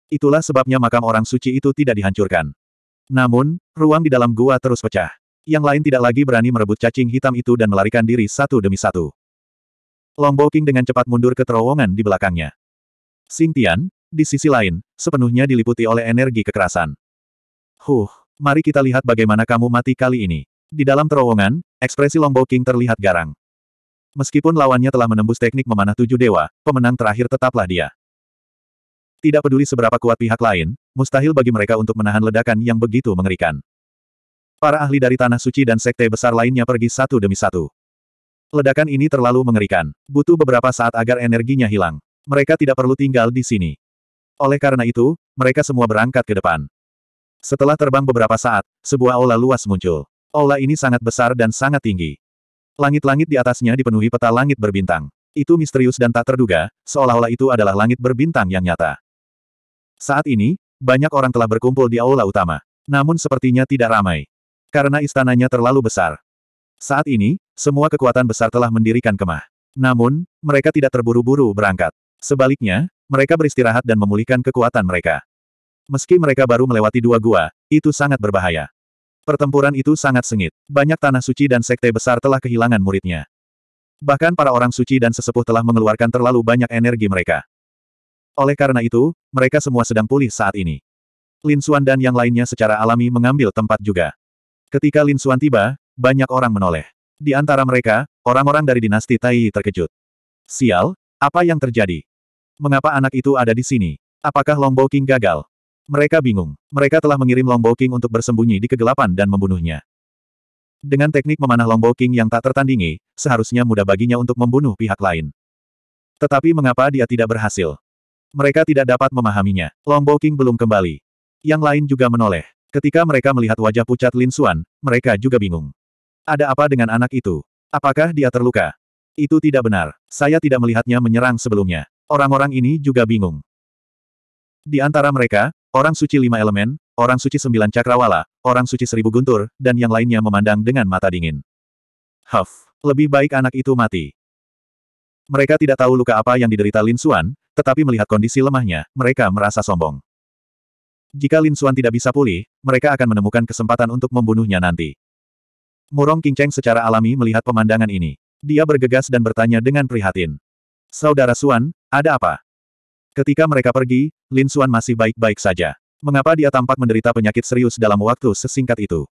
Itulah sebabnya makam orang suci itu tidak dihancurkan. Namun, ruang di dalam gua terus pecah yang lain tidak lagi berani merebut cacing hitam itu dan melarikan diri satu demi satu. Longbow King dengan cepat mundur ke terowongan di belakangnya. Xing Tian, di sisi lain, sepenuhnya diliputi oleh energi kekerasan. Huh, mari kita lihat bagaimana kamu mati kali ini. Di dalam terowongan, ekspresi Longbow King terlihat garang. Meskipun lawannya telah menembus teknik memanah tujuh dewa, pemenang terakhir tetaplah dia. Tidak peduli seberapa kuat pihak lain, mustahil bagi mereka untuk menahan ledakan yang begitu mengerikan. Para ahli dari Tanah Suci dan Sekte Besar lainnya pergi satu demi satu. Ledakan ini terlalu mengerikan. Butuh beberapa saat agar energinya hilang. Mereka tidak perlu tinggal di sini. Oleh karena itu, mereka semua berangkat ke depan. Setelah terbang beberapa saat, sebuah aula luas muncul. Aula ini sangat besar dan sangat tinggi. Langit-langit di atasnya dipenuhi peta langit berbintang. Itu misterius dan tak terduga, seolah-olah itu adalah langit berbintang yang nyata. Saat ini, banyak orang telah berkumpul di aula utama. Namun sepertinya tidak ramai. Karena istananya terlalu besar. Saat ini, semua kekuatan besar telah mendirikan kemah. Namun, mereka tidak terburu-buru berangkat. Sebaliknya, mereka beristirahat dan memulihkan kekuatan mereka. Meski mereka baru melewati dua gua, itu sangat berbahaya. Pertempuran itu sangat sengit. Banyak tanah suci dan sekte besar telah kehilangan muridnya. Bahkan para orang suci dan sesepuh telah mengeluarkan terlalu banyak energi mereka. Oleh karena itu, mereka semua sedang pulih saat ini. Lin Xuan dan yang lainnya secara alami mengambil tempat juga. Ketika Lin Xuan tiba, banyak orang menoleh. Di antara mereka, orang-orang dari dinasti Tai terkejut. Sial, apa yang terjadi? Mengapa anak itu ada di sini? Apakah Longbow King gagal? Mereka bingung. Mereka telah mengirim Longbow King untuk bersembunyi di kegelapan dan membunuhnya. Dengan teknik memanah Longbow King yang tak tertandingi, seharusnya mudah baginya untuk membunuh pihak lain. Tetapi mengapa dia tidak berhasil? Mereka tidak dapat memahaminya. Longbow King belum kembali. Yang lain juga menoleh. Ketika mereka melihat wajah pucat Lin Xuan, mereka juga bingung. Ada apa dengan anak itu? Apakah dia terluka? Itu tidak benar. Saya tidak melihatnya menyerang sebelumnya. Orang-orang ini juga bingung. Di antara mereka, orang suci lima elemen, orang suci sembilan cakrawala, orang suci seribu guntur, dan yang lainnya memandang dengan mata dingin. Huff, lebih baik anak itu mati. Mereka tidak tahu luka apa yang diderita Lin Xuan, tetapi melihat kondisi lemahnya, mereka merasa sombong. Jika Lin Xuan tidak bisa pulih, mereka akan menemukan kesempatan untuk membunuhnya nanti. Murong Qingcheng secara alami melihat pemandangan ini. Dia bergegas dan bertanya dengan prihatin. Saudara Xuan, ada apa? Ketika mereka pergi, Lin Xuan masih baik-baik saja. Mengapa dia tampak menderita penyakit serius dalam waktu sesingkat itu?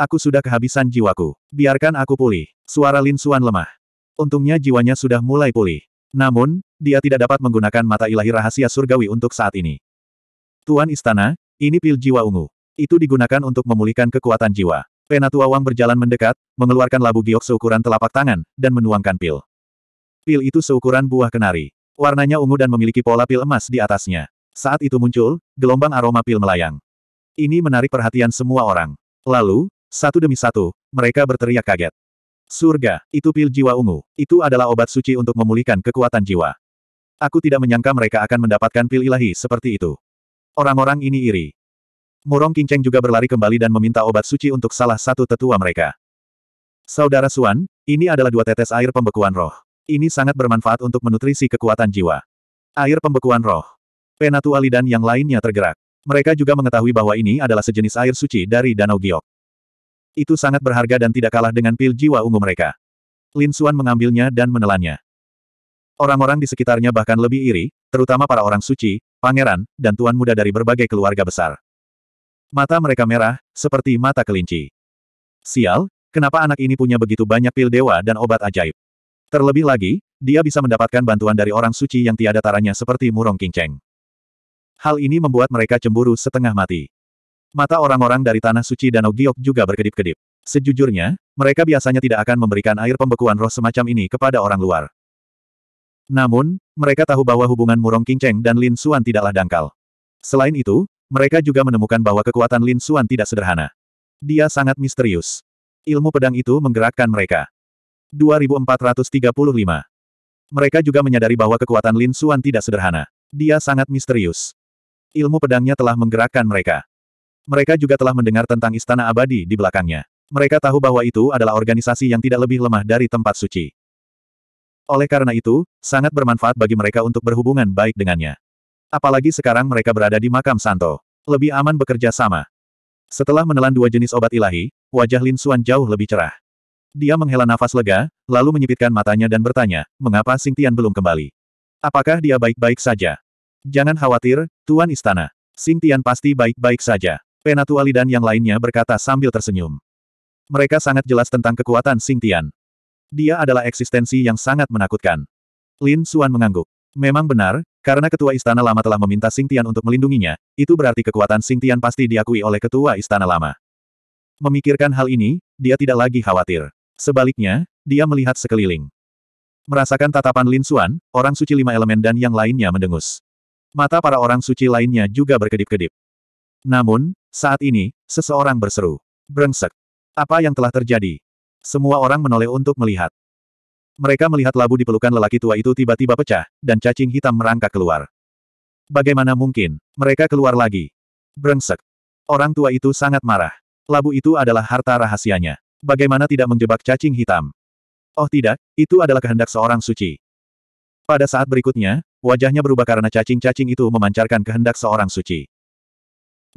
Aku sudah kehabisan jiwaku. Biarkan aku pulih. Suara Lin Xuan lemah. Untungnya jiwanya sudah mulai pulih. Namun, dia tidak dapat menggunakan mata ilahi rahasia surgawi untuk saat ini. Tuan Istana, ini pil jiwa ungu. Itu digunakan untuk memulihkan kekuatan jiwa. Penatua Wang berjalan mendekat, mengeluarkan labu giok seukuran telapak tangan, dan menuangkan pil. Pil itu seukuran buah kenari. Warnanya ungu dan memiliki pola pil emas di atasnya. Saat itu muncul, gelombang aroma pil melayang. Ini menarik perhatian semua orang. Lalu, satu demi satu, mereka berteriak kaget. Surga, itu pil jiwa ungu. Itu adalah obat suci untuk memulihkan kekuatan jiwa. Aku tidak menyangka mereka akan mendapatkan pil ilahi seperti itu. Orang-orang ini iri. Murong Kinceng juga berlari kembali dan meminta obat suci untuk salah satu tetua mereka. Saudara Suan, ini adalah dua tetes air pembekuan roh. Ini sangat bermanfaat untuk menutrisi kekuatan jiwa. Air pembekuan roh. Penatua Lidan yang lainnya tergerak. Mereka juga mengetahui bahwa ini adalah sejenis air suci dari Danau Giok. Itu sangat berharga dan tidak kalah dengan pil jiwa ungu mereka. Lin Suan mengambilnya dan menelannya. Orang-orang di sekitarnya bahkan lebih iri, terutama para orang suci, pangeran, dan tuan muda dari berbagai keluarga besar. Mata mereka merah, seperti mata kelinci. Sial, kenapa anak ini punya begitu banyak pil dewa dan obat ajaib? Terlebih lagi, dia bisa mendapatkan bantuan dari orang suci yang tiada taranya seperti Murong Kingceng. Hal ini membuat mereka cemburu setengah mati. Mata orang-orang dari Tanah Suci Danau Giok juga berkedip-kedip. Sejujurnya, mereka biasanya tidak akan memberikan air pembekuan roh semacam ini kepada orang luar. Namun, mereka tahu bahwa hubungan Murong Qingcheng dan Lin Xuan tidaklah dangkal. Selain itu, mereka juga menemukan bahwa kekuatan Lin Xuan tidak sederhana. Dia sangat misterius. Ilmu pedang itu menggerakkan mereka. 2435 Mereka juga menyadari bahwa kekuatan Lin Xuan tidak sederhana. Dia sangat misterius. Ilmu pedangnya telah menggerakkan mereka. Mereka juga telah mendengar tentang istana abadi di belakangnya. Mereka tahu bahwa itu adalah organisasi yang tidak lebih lemah dari tempat suci. Oleh karena itu, sangat bermanfaat bagi mereka untuk berhubungan baik dengannya. Apalagi sekarang mereka berada di makam Santo. Lebih aman bekerja sama. Setelah menelan dua jenis obat ilahi, wajah Lin Suan jauh lebih cerah. Dia menghela nafas lega, lalu menyipitkan matanya dan bertanya, mengapa Sing Tian belum kembali? Apakah dia baik-baik saja? Jangan khawatir, Tuan Istana. Sing Tian pasti baik-baik saja. Penatua Lidan yang lainnya berkata sambil tersenyum. Mereka sangat jelas tentang kekuatan Sing Tian. Dia adalah eksistensi yang sangat menakutkan. Lin Suan mengangguk. Memang benar, karena ketua istana lama telah meminta Sing Singtian untuk melindunginya, itu berarti kekuatan Sing Singtian pasti diakui oleh ketua istana lama. Memikirkan hal ini, dia tidak lagi khawatir. Sebaliknya, dia melihat sekeliling. Merasakan tatapan Lin Suan, orang suci lima elemen dan yang lainnya mendengus. Mata para orang suci lainnya juga berkedip-kedip. Namun, saat ini, seseorang berseru. Brengsek. Apa yang telah terjadi? Semua orang menoleh untuk melihat. Mereka melihat labu di pelukan lelaki tua itu tiba-tiba pecah, dan cacing hitam merangkak keluar. Bagaimana mungkin? Mereka keluar lagi. Brengsek. Orang tua itu sangat marah. Labu itu adalah harta rahasianya. Bagaimana tidak menjebak cacing hitam? Oh tidak, itu adalah kehendak seorang suci. Pada saat berikutnya, wajahnya berubah karena cacing-cacing itu memancarkan kehendak seorang suci.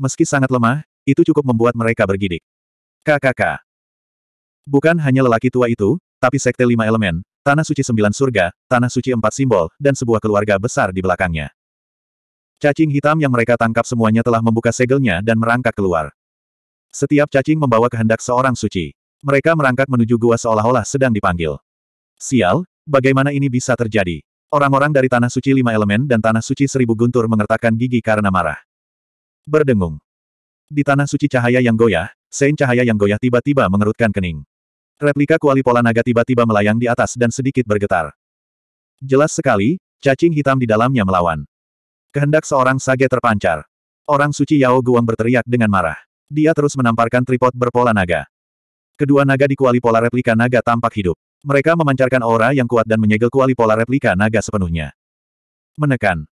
Meski sangat lemah, itu cukup membuat mereka bergidik. Kakak, Bukan hanya lelaki tua itu, tapi sekte lima elemen, tanah suci sembilan surga, tanah suci empat simbol, dan sebuah keluarga besar di belakangnya. Cacing hitam yang mereka tangkap semuanya telah membuka segelnya dan merangkak keluar. Setiap cacing membawa kehendak seorang suci. Mereka merangkak menuju gua seolah-olah sedang dipanggil. Sial, bagaimana ini bisa terjadi? Orang-orang dari Tanah Suci Lima Elemen dan Tanah Suci Seribu Guntur mengertakkan gigi karena marah. Berdengung. Di Tanah Suci Cahaya Yang Goyah, Sein Cahaya Yang Goyah tiba-tiba mengerutkan kening. Replika kuali pola naga tiba-tiba melayang di atas dan sedikit bergetar. Jelas sekali, cacing hitam di dalamnya melawan. Kehendak seorang sage terpancar. Orang suci Yao Guang berteriak dengan marah. Dia terus menamparkan tripod berpola naga. Kedua naga di kuali pola replika naga tampak hidup. Mereka memancarkan aura yang kuat dan menyegel kuali pola replika naga sepenuhnya. Menekan.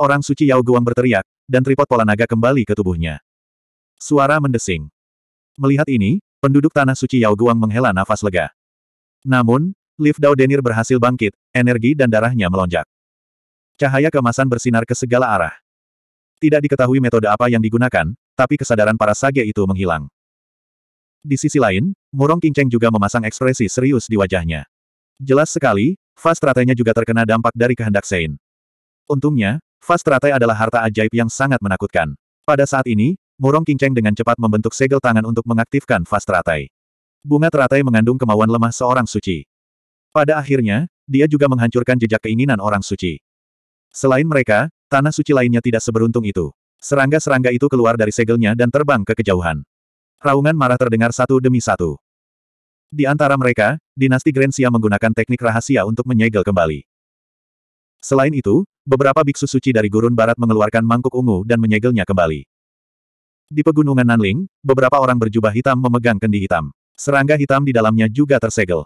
Orang suci Yao Guang berteriak, dan tripod pola naga kembali ke tubuhnya. Suara mendesing. Melihat ini, Penduduk Tanah Suci Yao Guang menghela nafas lega. Namun, Liv Dao Denir berhasil bangkit, energi dan darahnya melonjak. Cahaya kemasan bersinar ke segala arah. Tidak diketahui metode apa yang digunakan, tapi kesadaran para sage itu menghilang. Di sisi lain, Murong Kinceng juga memasang ekspresi serius di wajahnya. Jelas sekali, Fast ratenya juga terkena dampak dari kehendak Sein. Untungnya, Fast Ratai adalah harta ajaib yang sangat menakutkan. Pada saat ini, Murong kinceng dengan cepat membentuk segel tangan untuk mengaktifkan fast teratai. Bunga teratai mengandung kemauan lemah seorang suci. Pada akhirnya, dia juga menghancurkan jejak keinginan orang suci. Selain mereka, tanah suci lainnya tidak seberuntung itu. Serangga-serangga itu keluar dari segelnya dan terbang ke kejauhan. Raungan marah terdengar satu demi satu. Di antara mereka, dinasti Grensia menggunakan teknik rahasia untuk menyegel kembali. Selain itu, beberapa biksu suci dari gurun barat mengeluarkan mangkuk ungu dan menyegelnya kembali. Di pegunungan Nanling, beberapa orang berjubah hitam memegang kendi hitam. Serangga hitam di dalamnya juga tersegel.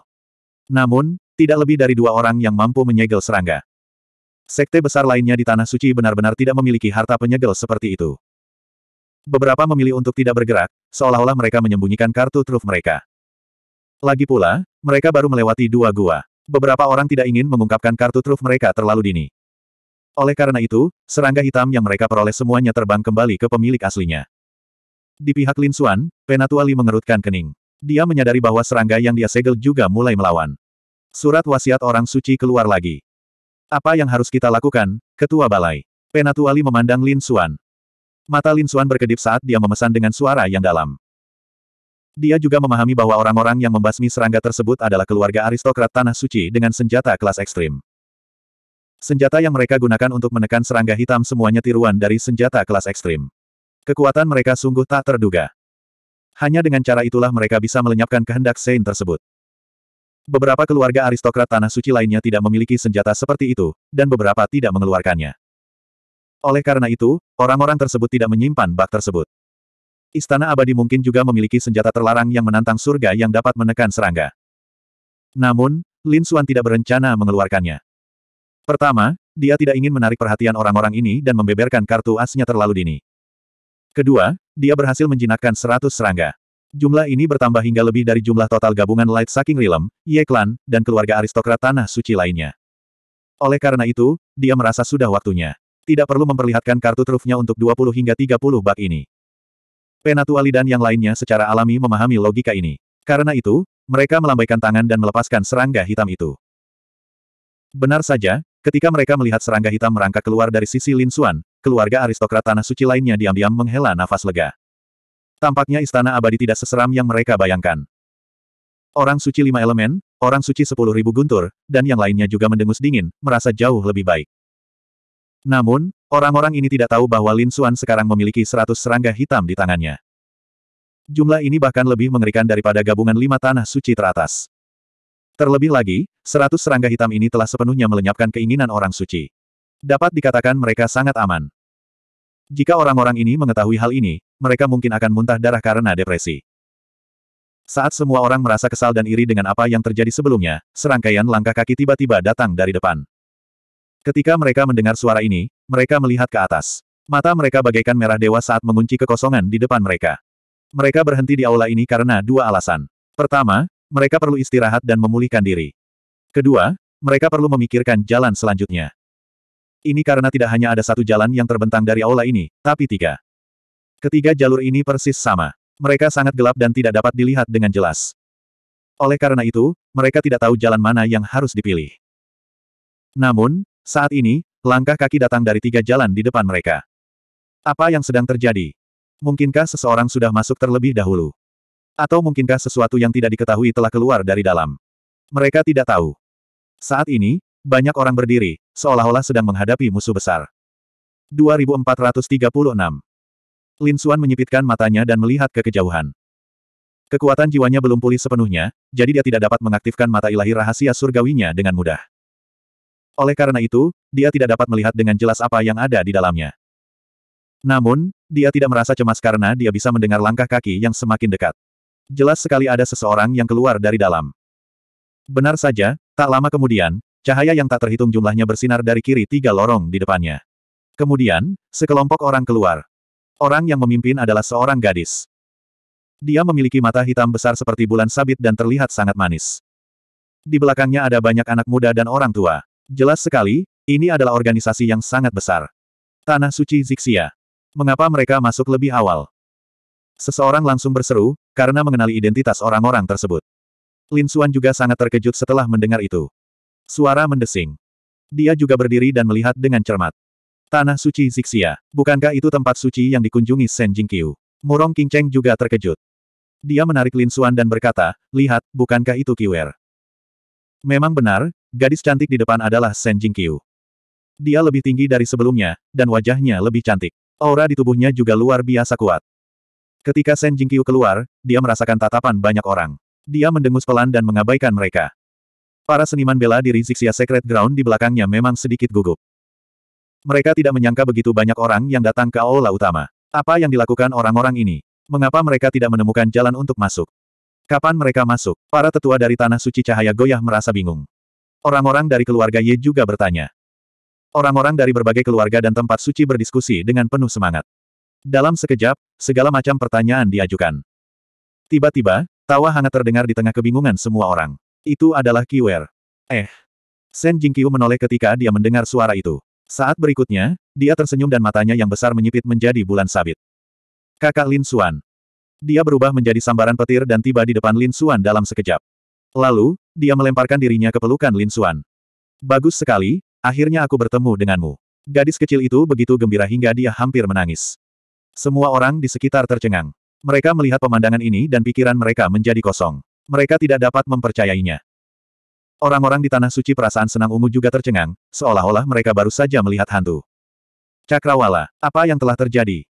Namun, tidak lebih dari dua orang yang mampu menyegel serangga. Sekte besar lainnya di Tanah Suci benar-benar tidak memiliki harta penyegel seperti itu. Beberapa memilih untuk tidak bergerak, seolah-olah mereka menyembunyikan kartu truf mereka. Lagi pula, mereka baru melewati dua gua. Beberapa orang tidak ingin mengungkapkan kartu truf mereka terlalu dini. Oleh karena itu, serangga hitam yang mereka peroleh semuanya terbang kembali ke pemilik aslinya. Di pihak Lin Xuan, Penatuali mengerutkan kening. Dia menyadari bahwa serangga yang dia segel juga mulai melawan. Surat wasiat orang suci keluar lagi. Apa yang harus kita lakukan, Ketua Balai? Penatuali memandang Lin Xuan. Mata Lin Xuan berkedip saat dia memesan dengan suara yang dalam. Dia juga memahami bahwa orang-orang yang membasmi serangga tersebut adalah keluarga aristokrat Tanah Suci dengan senjata kelas ekstrim. Senjata yang mereka gunakan untuk menekan serangga hitam semuanya tiruan dari senjata kelas ekstrim. Kekuatan mereka sungguh tak terduga. Hanya dengan cara itulah mereka bisa melenyapkan kehendak Sein tersebut. Beberapa keluarga aristokrat Tanah Suci lainnya tidak memiliki senjata seperti itu, dan beberapa tidak mengeluarkannya. Oleh karena itu, orang-orang tersebut tidak menyimpan bak tersebut. Istana abadi mungkin juga memiliki senjata terlarang yang menantang surga yang dapat menekan serangga. Namun, Lin Xuan tidak berencana mengeluarkannya. Pertama, dia tidak ingin menarik perhatian orang-orang ini dan membeberkan kartu asnya terlalu dini. Kedua, dia berhasil menjinakkan 100 serangga. Jumlah ini bertambah hingga lebih dari jumlah total gabungan Light Saking Realm, Ye Clan, dan keluarga aristokrat Tanah Suci lainnya. Oleh karena itu, dia merasa sudah waktunya. Tidak perlu memperlihatkan kartu trufnya untuk 20 hingga 30 bak ini. Penatuali dan yang lainnya secara alami memahami logika ini. Karena itu, mereka melambaikan tangan dan melepaskan serangga hitam itu. Benar saja, ketika mereka melihat serangga hitam merangkak keluar dari sisi Lin Suan keluarga aristokrat tanah suci lainnya diam-diam menghela nafas lega. Tampaknya istana abadi tidak seseram yang mereka bayangkan. Orang suci lima elemen, orang suci sepuluh ribu guntur, dan yang lainnya juga mendengus dingin, merasa jauh lebih baik. Namun, orang-orang ini tidak tahu bahwa Lin Xuan sekarang memiliki seratus serangga hitam di tangannya. Jumlah ini bahkan lebih mengerikan daripada gabungan lima tanah suci teratas. Terlebih lagi, seratus serangga hitam ini telah sepenuhnya melenyapkan keinginan orang suci. Dapat dikatakan mereka sangat aman. Jika orang-orang ini mengetahui hal ini, mereka mungkin akan muntah darah karena depresi. Saat semua orang merasa kesal dan iri dengan apa yang terjadi sebelumnya, serangkaian langkah kaki tiba-tiba datang dari depan. Ketika mereka mendengar suara ini, mereka melihat ke atas. Mata mereka bagaikan merah dewa saat mengunci kekosongan di depan mereka. Mereka berhenti di aula ini karena dua alasan. Pertama, mereka perlu istirahat dan memulihkan diri. Kedua, mereka perlu memikirkan jalan selanjutnya. Ini karena tidak hanya ada satu jalan yang terbentang dari aula ini, tapi tiga. Ketiga jalur ini persis sama. Mereka sangat gelap dan tidak dapat dilihat dengan jelas. Oleh karena itu, mereka tidak tahu jalan mana yang harus dipilih. Namun, saat ini, langkah kaki datang dari tiga jalan di depan mereka. Apa yang sedang terjadi? Mungkinkah seseorang sudah masuk terlebih dahulu? Atau mungkinkah sesuatu yang tidak diketahui telah keluar dari dalam? Mereka tidak tahu. Saat ini, banyak orang berdiri, seolah-olah sedang menghadapi musuh besar. 2436 Lin Xuan menyipitkan matanya dan melihat ke kejauhan. Kekuatan jiwanya belum pulih sepenuhnya, jadi dia tidak dapat mengaktifkan mata ilahi rahasia surgawinya dengan mudah. Oleh karena itu, dia tidak dapat melihat dengan jelas apa yang ada di dalamnya. Namun, dia tidak merasa cemas karena dia bisa mendengar langkah kaki yang semakin dekat. Jelas sekali ada seseorang yang keluar dari dalam. Benar saja, tak lama kemudian, Cahaya yang tak terhitung jumlahnya bersinar dari kiri tiga lorong di depannya. Kemudian, sekelompok orang keluar. Orang yang memimpin adalah seorang gadis. Dia memiliki mata hitam besar seperti bulan sabit dan terlihat sangat manis. Di belakangnya ada banyak anak muda dan orang tua. Jelas sekali, ini adalah organisasi yang sangat besar. Tanah Suci Zixia. Mengapa mereka masuk lebih awal? Seseorang langsung berseru, karena mengenali identitas orang-orang tersebut. Lin Xuan juga sangat terkejut setelah mendengar itu. Suara mendesing. Dia juga berdiri dan melihat dengan cermat. Tanah suci Zixia. Bukankah itu tempat suci yang dikunjungi Shen Jingqiu? Murong Qingcheng juga terkejut. Dia menarik Lin Xuan dan berkata, lihat, bukankah itu Qiwer? Memang benar, gadis cantik di depan adalah Shen Jingqiu. Dia lebih tinggi dari sebelumnya, dan wajahnya lebih cantik. Aura di tubuhnya juga luar biasa kuat. Ketika Shen Jingqiu keluar, dia merasakan tatapan banyak orang. Dia mendengus pelan dan mengabaikan mereka. Para seniman bela diri Zixia Secret Ground di belakangnya memang sedikit gugup. Mereka tidak menyangka begitu banyak orang yang datang ke aula utama. Apa yang dilakukan orang-orang ini? Mengapa mereka tidak menemukan jalan untuk masuk? Kapan mereka masuk? Para tetua dari Tanah Suci Cahaya Goyah merasa bingung. Orang-orang dari keluarga Ye juga bertanya. Orang-orang dari berbagai keluarga dan tempat suci berdiskusi dengan penuh semangat. Dalam sekejap, segala macam pertanyaan diajukan. Tiba-tiba, tawa hangat terdengar di tengah kebingungan semua orang. Itu adalah Kiwer. Eh. Shen Jingqiu menoleh ketika dia mendengar suara itu. Saat berikutnya, dia tersenyum dan matanya yang besar menyipit menjadi bulan sabit. Kakak Lin Xuan. Dia berubah menjadi sambaran petir dan tiba di depan Lin Xuan dalam sekejap. Lalu, dia melemparkan dirinya ke pelukan Lin Xuan. Bagus sekali, akhirnya aku bertemu denganmu. Gadis kecil itu begitu gembira hingga dia hampir menangis. Semua orang di sekitar tercengang. Mereka melihat pemandangan ini dan pikiran mereka menjadi kosong. Mereka tidak dapat mempercayainya. Orang-orang di Tanah Suci perasaan senang ungu juga tercengang, seolah-olah mereka baru saja melihat hantu. Cakrawala, apa yang telah terjadi?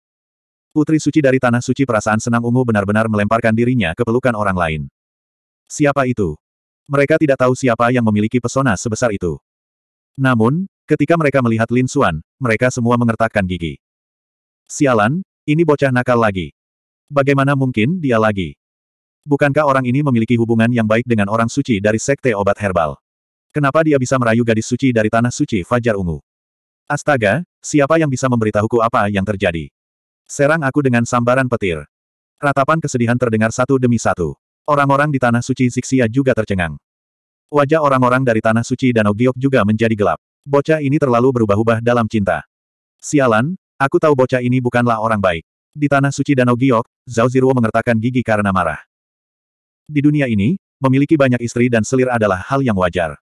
Putri suci dari Tanah Suci perasaan senang ungu benar-benar melemparkan dirinya ke pelukan orang lain. Siapa itu? Mereka tidak tahu siapa yang memiliki pesona sebesar itu. Namun, ketika mereka melihat Lin Xuan, mereka semua mengertakkan gigi. Sialan, ini bocah nakal lagi. Bagaimana mungkin dia lagi? Bukankah orang ini memiliki hubungan yang baik dengan orang suci dari sekte obat herbal? Kenapa dia bisa merayu gadis suci dari tanah suci Fajar Ungu? Astaga, siapa yang bisa memberitahuku apa yang terjadi? Serang aku dengan sambaran petir. Ratapan kesedihan terdengar satu demi satu. Orang-orang di tanah suci Zixia juga tercengang. Wajah orang-orang dari tanah suci Danau Giok juga menjadi gelap. Bocah ini terlalu berubah-ubah dalam cinta. Sialan, aku tahu bocah ini bukanlah orang baik. Di tanah suci Danau Giok, Zhao Ziruo mengertakkan gigi karena marah. Di dunia ini, memiliki banyak istri dan selir adalah hal yang wajar.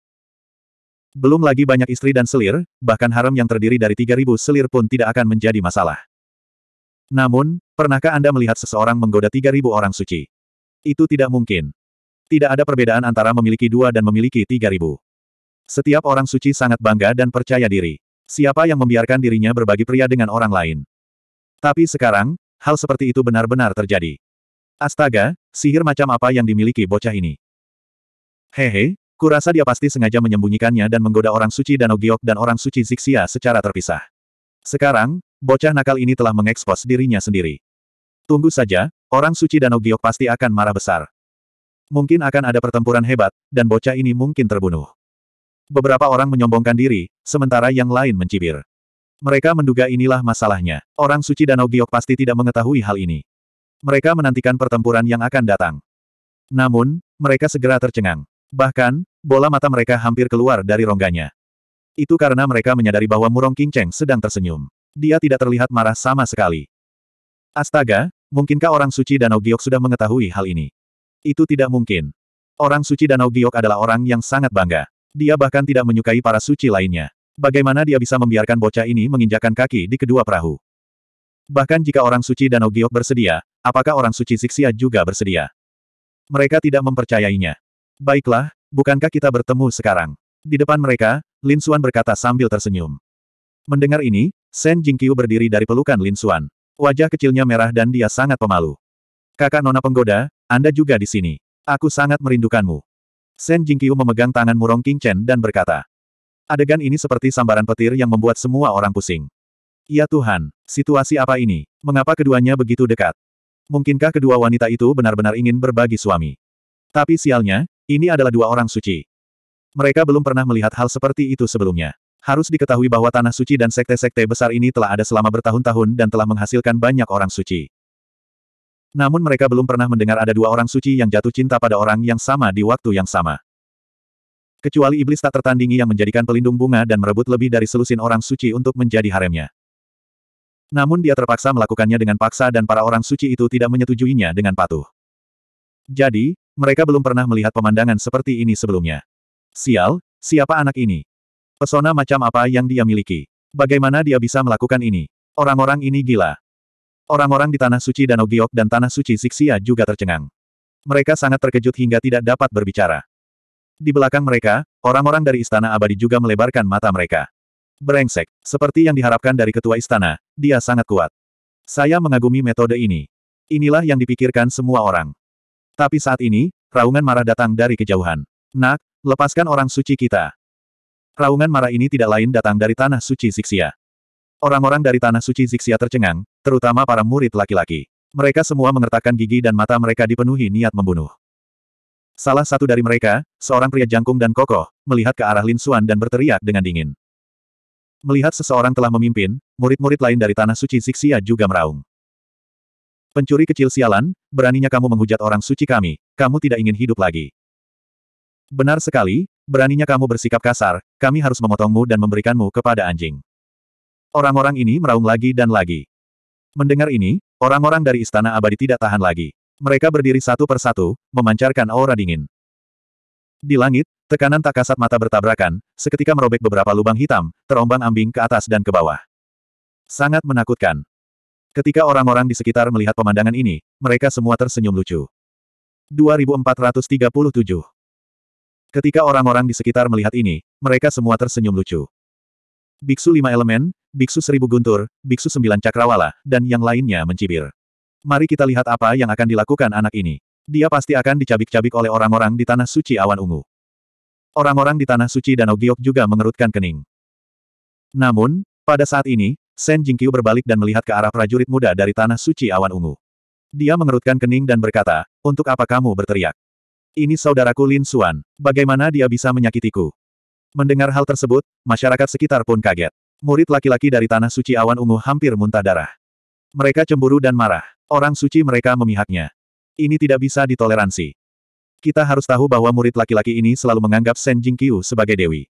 Belum lagi banyak istri dan selir, bahkan harem yang terdiri dari 3.000 selir pun tidak akan menjadi masalah. Namun, pernahkah Anda melihat seseorang menggoda 3.000 orang suci? Itu tidak mungkin. Tidak ada perbedaan antara memiliki dua dan memiliki 3.000. Setiap orang suci sangat bangga dan percaya diri. Siapa yang membiarkan dirinya berbagi pria dengan orang lain? Tapi sekarang, hal seperti itu benar-benar terjadi. Astaga, sihir macam apa yang dimiliki bocah ini? Hehe, kurasa dia pasti sengaja menyembunyikannya dan menggoda orang suci Danau Giok dan orang suci Zixia secara terpisah. Sekarang, bocah nakal ini telah mengekspos dirinya sendiri. Tunggu saja, orang suci Danau Giok pasti akan marah besar. Mungkin akan ada pertempuran hebat, dan bocah ini mungkin terbunuh. Beberapa orang menyombongkan diri, sementara yang lain mencibir. Mereka menduga inilah masalahnya. Orang suci Danau Giok pasti tidak mengetahui hal ini. Mereka menantikan pertempuran yang akan datang. Namun, mereka segera tercengang. Bahkan, bola mata mereka hampir keluar dari rongganya. Itu karena mereka menyadari bahwa Murong King Cheng sedang tersenyum. Dia tidak terlihat marah sama sekali. Astaga, mungkinkah orang suci Danau Giok sudah mengetahui hal ini? Itu tidak mungkin. Orang suci Danau Giok adalah orang yang sangat bangga. Dia bahkan tidak menyukai para suci lainnya. Bagaimana dia bisa membiarkan bocah ini menginjakan kaki di kedua perahu? Bahkan jika orang suci Danau Giok bersedia, Apakah orang suci Zixia juga bersedia? Mereka tidak mempercayainya. Baiklah, bukankah kita bertemu sekarang? Di depan mereka, Lin Xuan berkata sambil tersenyum. Mendengar ini, Shen Jingqiu berdiri dari pelukan Lin Xuan. Wajah kecilnya merah dan dia sangat pemalu. Kakak Nona Penggoda, Anda juga di sini. Aku sangat merindukanmu. Shen Jingqiu memegang tangan Murong King Chen dan berkata. Adegan ini seperti sambaran petir yang membuat semua orang pusing. Ya Tuhan, situasi apa ini? Mengapa keduanya begitu dekat? mungkinkah kedua wanita itu benar-benar ingin berbagi suami? Tapi sialnya, ini adalah dua orang suci. Mereka belum pernah melihat hal seperti itu sebelumnya. Harus diketahui bahwa Tanah Suci dan sekte-sekte besar ini telah ada selama bertahun-tahun dan telah menghasilkan banyak orang suci. Namun mereka belum pernah mendengar ada dua orang suci yang jatuh cinta pada orang yang sama di waktu yang sama. Kecuali iblis tak tertandingi yang menjadikan pelindung bunga dan merebut lebih dari selusin orang suci untuk menjadi haremnya. Namun dia terpaksa melakukannya dengan paksa dan para orang suci itu tidak menyetujuinya dengan patuh. Jadi, mereka belum pernah melihat pemandangan seperti ini sebelumnya. Sial, siapa anak ini? Pesona macam apa yang dia miliki? Bagaimana dia bisa melakukan ini? Orang-orang ini gila. Orang-orang di Tanah Suci Danau Giok dan Tanah Suci Siksia juga tercengang. Mereka sangat terkejut hingga tidak dapat berbicara. Di belakang mereka, orang-orang dari Istana Abadi juga melebarkan mata mereka. Brengsek, seperti yang diharapkan dari ketua istana, dia sangat kuat. Saya mengagumi metode ini. Inilah yang dipikirkan semua orang. Tapi saat ini, raungan marah datang dari kejauhan. Nak, lepaskan orang suci kita. Raungan marah ini tidak lain datang dari tanah suci Zixia. Orang-orang dari tanah suci Zixia tercengang, terutama para murid laki-laki. Mereka semua mengertakkan gigi dan mata mereka dipenuhi niat membunuh. Salah satu dari mereka, seorang pria jangkung dan kokoh, melihat ke arah Lin Xuan dan berteriak dengan dingin. Melihat seseorang telah memimpin, murid-murid lain dari Tanah Suci Zixia juga meraung. Pencuri kecil sialan, beraninya kamu menghujat orang suci kami, kamu tidak ingin hidup lagi. Benar sekali, beraninya kamu bersikap kasar, kami harus memotongmu dan memberikanmu kepada anjing. Orang-orang ini meraung lagi dan lagi. Mendengar ini, orang-orang dari Istana Abadi tidak tahan lagi. Mereka berdiri satu persatu, memancarkan aura dingin. Di langit, Tekanan tak kasat mata bertabrakan, seketika merobek beberapa lubang hitam, terombang-ambing ke atas dan ke bawah. Sangat menakutkan. Ketika orang-orang di sekitar melihat pemandangan ini, mereka semua tersenyum lucu. 2437 Ketika orang-orang di sekitar melihat ini, mereka semua tersenyum lucu. Biksu lima elemen, Biksu seribu guntur, Biksu sembilan cakrawala, dan yang lainnya mencibir. Mari kita lihat apa yang akan dilakukan anak ini. Dia pasti akan dicabik-cabik oleh orang-orang di tanah suci awan ungu. Orang-orang di Tanah Suci Danau Giok juga mengerutkan kening. Namun, pada saat ini, Shen Jingqiu berbalik dan melihat ke arah prajurit muda dari Tanah Suci Awan Ungu. Dia mengerutkan kening dan berkata, untuk apa kamu berteriak? Ini saudaraku Lin Suan. bagaimana dia bisa menyakitiku? Mendengar hal tersebut, masyarakat sekitar pun kaget. Murid laki-laki dari Tanah Suci Awan Ungu hampir muntah darah. Mereka cemburu dan marah. Orang suci mereka memihaknya. Ini tidak bisa ditoleransi. Kita harus tahu bahwa murid laki-laki ini selalu menganggap Shen Jingqiu sebagai dewi.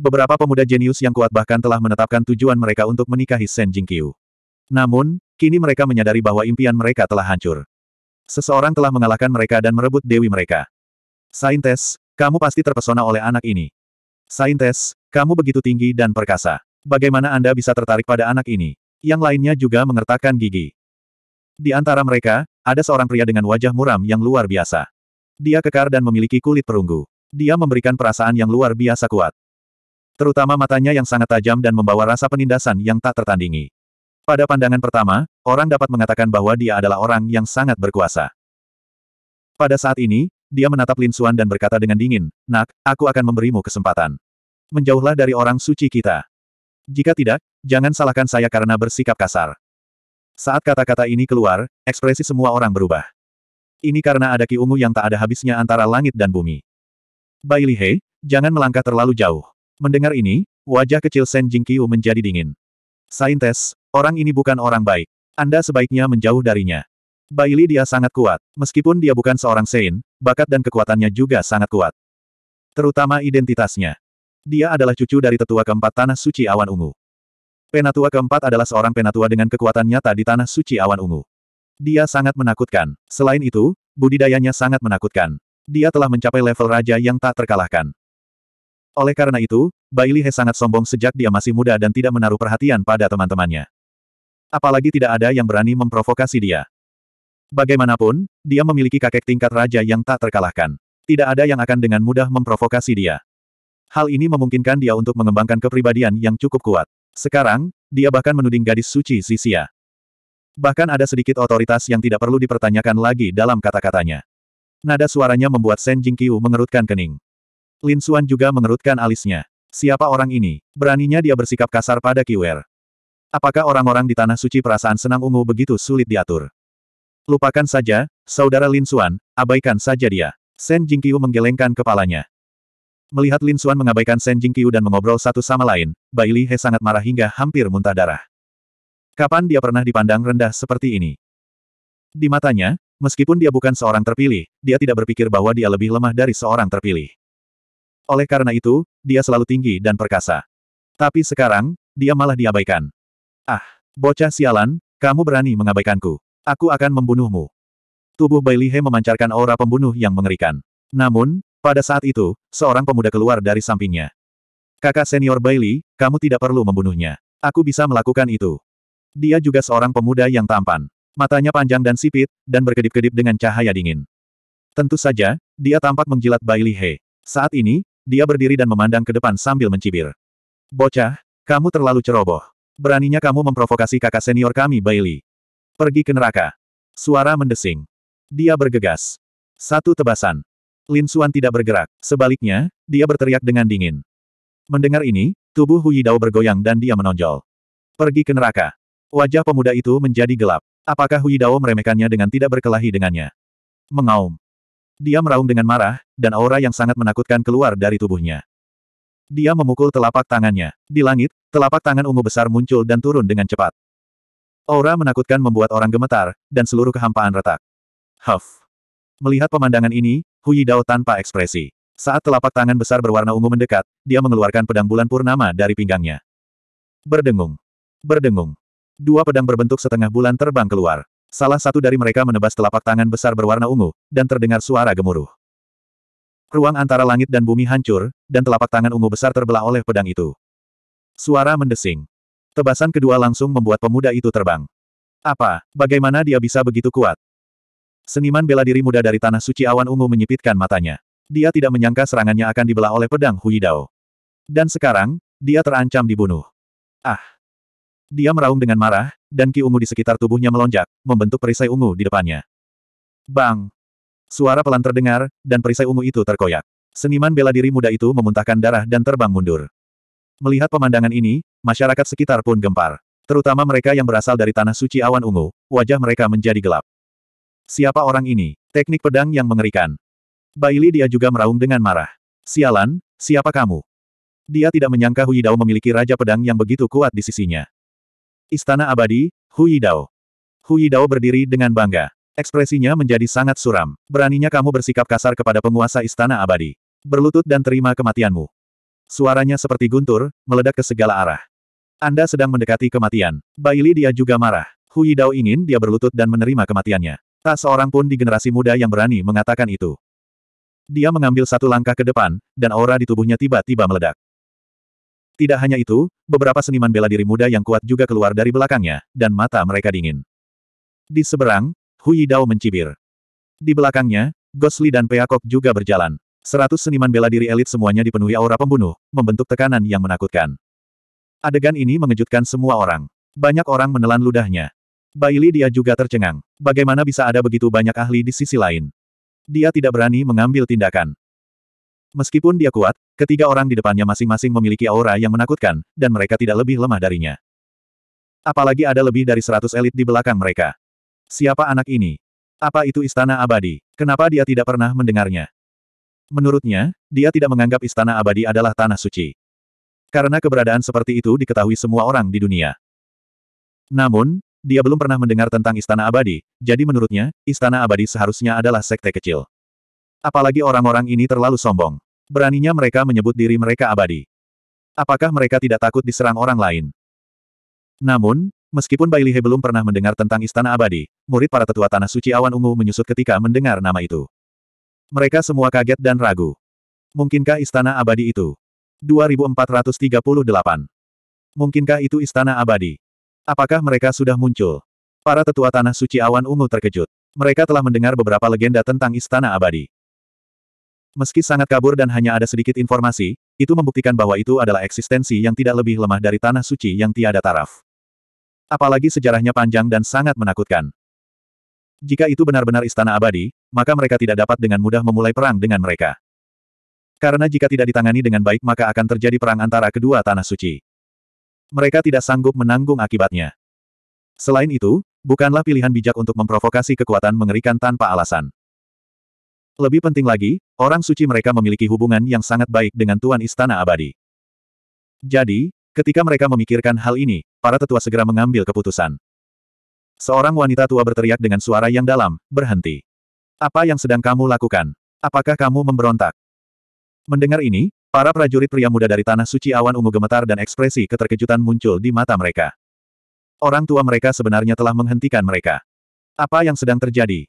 Beberapa pemuda jenius yang kuat bahkan telah menetapkan tujuan mereka untuk menikahi Shen Jingqiu. Namun, kini mereka menyadari bahwa impian mereka telah hancur. Seseorang telah mengalahkan mereka dan merebut dewi mereka. Saintes, kamu pasti terpesona oleh anak ini. Saintes, kamu begitu tinggi dan perkasa. Bagaimana Anda bisa tertarik pada anak ini? Yang lainnya juga mengertakkan gigi. Di antara mereka, ada seorang pria dengan wajah muram yang luar biasa. Dia kekar dan memiliki kulit perunggu. Dia memberikan perasaan yang luar biasa kuat. Terutama matanya yang sangat tajam dan membawa rasa penindasan yang tak tertandingi. Pada pandangan pertama, orang dapat mengatakan bahwa dia adalah orang yang sangat berkuasa. Pada saat ini, dia menatap Lin Suan dan berkata dengan dingin, Nak, aku akan memberimu kesempatan. Menjauhlah dari orang suci kita. Jika tidak, jangan salahkan saya karena bersikap kasar. Saat kata-kata ini keluar, ekspresi semua orang berubah. Ini karena ada ki ungu yang tak ada habisnya antara langit dan bumi. Bai Lihei, jangan melangkah terlalu jauh. Mendengar ini, wajah kecil Shen Jing Qiu menjadi dingin. Saintes, orang ini bukan orang baik. Anda sebaiknya menjauh darinya. Li dia sangat kuat. Meskipun dia bukan seorang Sein, bakat dan kekuatannya juga sangat kuat. Terutama identitasnya. Dia adalah cucu dari tetua keempat Tanah Suci Awan Ungu. Penatua keempat adalah seorang penatua dengan kekuatan nyata di Tanah Suci Awan Ungu. Dia sangat menakutkan. Selain itu, budidayanya sangat menakutkan. Dia telah mencapai level raja yang tak terkalahkan. Oleh karena itu, Bailey He sangat sombong sejak dia masih muda dan tidak menaruh perhatian pada teman-temannya. Apalagi tidak ada yang berani memprovokasi dia. Bagaimanapun, dia memiliki kakek tingkat raja yang tak terkalahkan. Tidak ada yang akan dengan mudah memprovokasi dia. Hal ini memungkinkan dia untuk mengembangkan kepribadian yang cukup kuat. Sekarang, dia bahkan menuding gadis suci Sisia. Bahkan ada sedikit otoritas yang tidak perlu dipertanyakan lagi dalam kata-katanya. Nada suaranya membuat Shen Jingqiu mengerutkan kening. Lin Xuan juga mengerutkan alisnya. Siapa orang ini? Beraninya dia bersikap kasar pada Kiwer. Apakah orang-orang di Tanah Suci perasaan senang ungu begitu sulit diatur? Lupakan saja, saudara Lin Xuan, abaikan saja dia. Shen Jingqiu menggelengkan kepalanya. Melihat Lin Xuan mengabaikan Shen Jingqiu dan mengobrol satu sama lain, Bai Li He sangat marah hingga hampir muntah darah. Kapan dia pernah dipandang rendah seperti ini? Di matanya, meskipun dia bukan seorang terpilih, dia tidak berpikir bahwa dia lebih lemah dari seorang terpilih. Oleh karena itu, dia selalu tinggi dan perkasa. Tapi sekarang, dia malah diabaikan. Ah, bocah sialan, kamu berani mengabaikanku. Aku akan membunuhmu. Tubuh Bailihe memancarkan aura pembunuh yang mengerikan. Namun, pada saat itu, seorang pemuda keluar dari sampingnya. Kakak senior Bailey, kamu tidak perlu membunuhnya. Aku bisa melakukan itu. Dia juga seorang pemuda yang tampan. Matanya panjang dan sipit, dan berkedip-kedip dengan cahaya dingin. Tentu saja, dia tampak menjilat Bailey He. Saat ini, dia berdiri dan memandang ke depan sambil mencibir. Bocah, kamu terlalu ceroboh. Beraninya kamu memprovokasi kakak senior kami Bailey. Pergi ke neraka. Suara mendesing. Dia bergegas. Satu tebasan. Lin Xuan tidak bergerak. Sebaliknya, dia berteriak dengan dingin. Mendengar ini, tubuh Hu Yidao bergoyang dan dia menonjol. Pergi ke neraka. Wajah pemuda itu menjadi gelap. Apakah Hui Dao meremehkannya dengan tidak berkelahi dengannya? Mengaum. Dia meraung dengan marah, dan aura yang sangat menakutkan keluar dari tubuhnya. Dia memukul telapak tangannya. Di langit, telapak tangan ungu besar muncul dan turun dengan cepat. Aura menakutkan membuat orang gemetar, dan seluruh kehampaan retak. Huff. Melihat pemandangan ini, Hui Dao tanpa ekspresi. Saat telapak tangan besar berwarna ungu mendekat, dia mengeluarkan pedang bulan purnama dari pinggangnya. Berdengung. Berdengung. Dua pedang berbentuk setengah bulan terbang keluar. Salah satu dari mereka menebas telapak tangan besar berwarna ungu, dan terdengar suara gemuruh. Ruang antara langit dan bumi hancur, dan telapak tangan ungu besar terbelah oleh pedang itu. Suara mendesing. Tebasan kedua langsung membuat pemuda itu terbang. Apa, bagaimana dia bisa begitu kuat? Seniman bela diri muda dari Tanah Suci Awan Ungu menyipitkan matanya. Dia tidak menyangka serangannya akan dibelah oleh pedang Dao. Dan sekarang, dia terancam dibunuh. Ah! Dia meraung dengan marah, dan ki ungu di sekitar tubuhnya melonjak, membentuk perisai ungu di depannya. Bang! Suara pelan terdengar, dan perisai ungu itu terkoyak. Seniman bela diri muda itu memuntahkan darah dan terbang mundur. Melihat pemandangan ini, masyarakat sekitar pun gempar. Terutama mereka yang berasal dari tanah suci awan ungu, wajah mereka menjadi gelap. Siapa orang ini? Teknik pedang yang mengerikan. Baili dia juga meraung dengan marah. Sialan, siapa kamu? Dia tidak menyangka Dao memiliki raja pedang yang begitu kuat di sisinya. Istana Abadi, Hui Dao. Hui Dao berdiri dengan bangga. Ekspresinya menjadi sangat suram. Beraninya kamu bersikap kasar kepada penguasa Istana Abadi. Berlutut dan terima kematianmu. Suaranya seperti guntur, meledak ke segala arah. Anda sedang mendekati kematian. Baili dia juga marah. Hui Dao ingin dia berlutut dan menerima kematiannya. Tak seorang pun di generasi muda yang berani mengatakan itu. Dia mengambil satu langkah ke depan, dan aura di tubuhnya tiba-tiba meledak. Tidak hanya itu, beberapa seniman bela diri muda yang kuat juga keluar dari belakangnya, dan mata mereka dingin. Di seberang, Hui Dao mencibir. Di belakangnya, Gosli dan Peacock juga berjalan. Seratus seniman bela diri elit semuanya dipenuhi aura pembunuh, membentuk tekanan yang menakutkan. Adegan ini mengejutkan semua orang. Banyak orang menelan ludahnya. Baili dia juga tercengang. Bagaimana bisa ada begitu banyak ahli di sisi lain? Dia tidak berani mengambil tindakan. Meskipun dia kuat, ketiga orang di depannya masing-masing memiliki aura yang menakutkan, dan mereka tidak lebih lemah darinya. Apalagi ada lebih dari seratus elit di belakang mereka. Siapa anak ini? Apa itu istana abadi? Kenapa dia tidak pernah mendengarnya? Menurutnya, dia tidak menganggap istana abadi adalah tanah suci. Karena keberadaan seperti itu diketahui semua orang di dunia. Namun, dia belum pernah mendengar tentang istana abadi, jadi menurutnya, istana abadi seharusnya adalah sekte kecil. Apalagi orang-orang ini terlalu sombong. Beraninya mereka menyebut diri mereka abadi. Apakah mereka tidak takut diserang orang lain? Namun, meskipun Bailihe belum pernah mendengar tentang Istana Abadi, murid para tetua Tanah Suci Awan Ungu menyusut ketika mendengar nama itu. Mereka semua kaget dan ragu. Mungkinkah Istana Abadi itu? 2438. Mungkinkah itu Istana Abadi? Apakah mereka sudah muncul? Para tetua Tanah Suci Awan Ungu terkejut. Mereka telah mendengar beberapa legenda tentang Istana Abadi. Meski sangat kabur dan hanya ada sedikit informasi, itu membuktikan bahwa itu adalah eksistensi yang tidak lebih lemah dari tanah suci yang tiada taraf. Apalagi sejarahnya panjang dan sangat menakutkan. Jika itu benar-benar istana abadi, maka mereka tidak dapat dengan mudah memulai perang dengan mereka. Karena jika tidak ditangani dengan baik maka akan terjadi perang antara kedua tanah suci. Mereka tidak sanggup menanggung akibatnya. Selain itu, bukanlah pilihan bijak untuk memprovokasi kekuatan mengerikan tanpa alasan. Lebih penting lagi, orang suci mereka memiliki hubungan yang sangat baik dengan Tuan Istana Abadi. Jadi, ketika mereka memikirkan hal ini, para tetua segera mengambil keputusan. Seorang wanita tua berteriak dengan suara yang dalam, berhenti. Apa yang sedang kamu lakukan? Apakah kamu memberontak? Mendengar ini, para prajurit pria muda dari Tanah Suci Awan Ungu gemetar dan ekspresi keterkejutan muncul di mata mereka. Orang tua mereka sebenarnya telah menghentikan mereka. Apa yang sedang terjadi?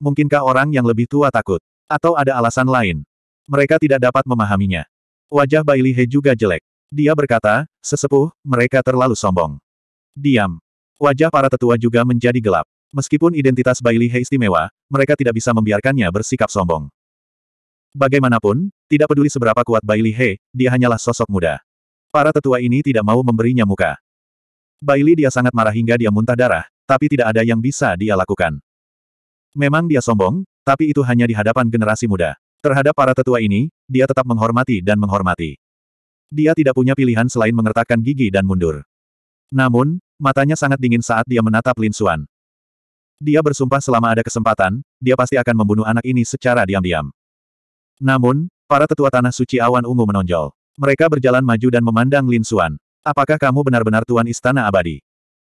Mungkinkah orang yang lebih tua takut? Atau ada alasan lain. Mereka tidak dapat memahaminya. Wajah Bailey He juga jelek. Dia berkata, sesepuh, mereka terlalu sombong. Diam. Wajah para tetua juga menjadi gelap. Meskipun identitas Bailey He istimewa, mereka tidak bisa membiarkannya bersikap sombong. Bagaimanapun, tidak peduli seberapa kuat Bailey He, dia hanyalah sosok muda. Para tetua ini tidak mau memberinya muka. Bailey dia sangat marah hingga dia muntah darah, tapi tidak ada yang bisa dia lakukan. Memang dia sombong, tapi itu hanya di hadapan generasi muda. Terhadap para tetua ini, dia tetap menghormati dan menghormati. Dia tidak punya pilihan selain mengertakkan gigi dan mundur. Namun, matanya sangat dingin saat dia menatap Lin Xuan. Dia bersumpah selama ada kesempatan, dia pasti akan membunuh anak ini secara diam-diam. Namun, para tetua tanah suci awan ungu menonjol. Mereka berjalan maju dan memandang Lin Xuan. Apakah kamu benar-benar tuan istana abadi?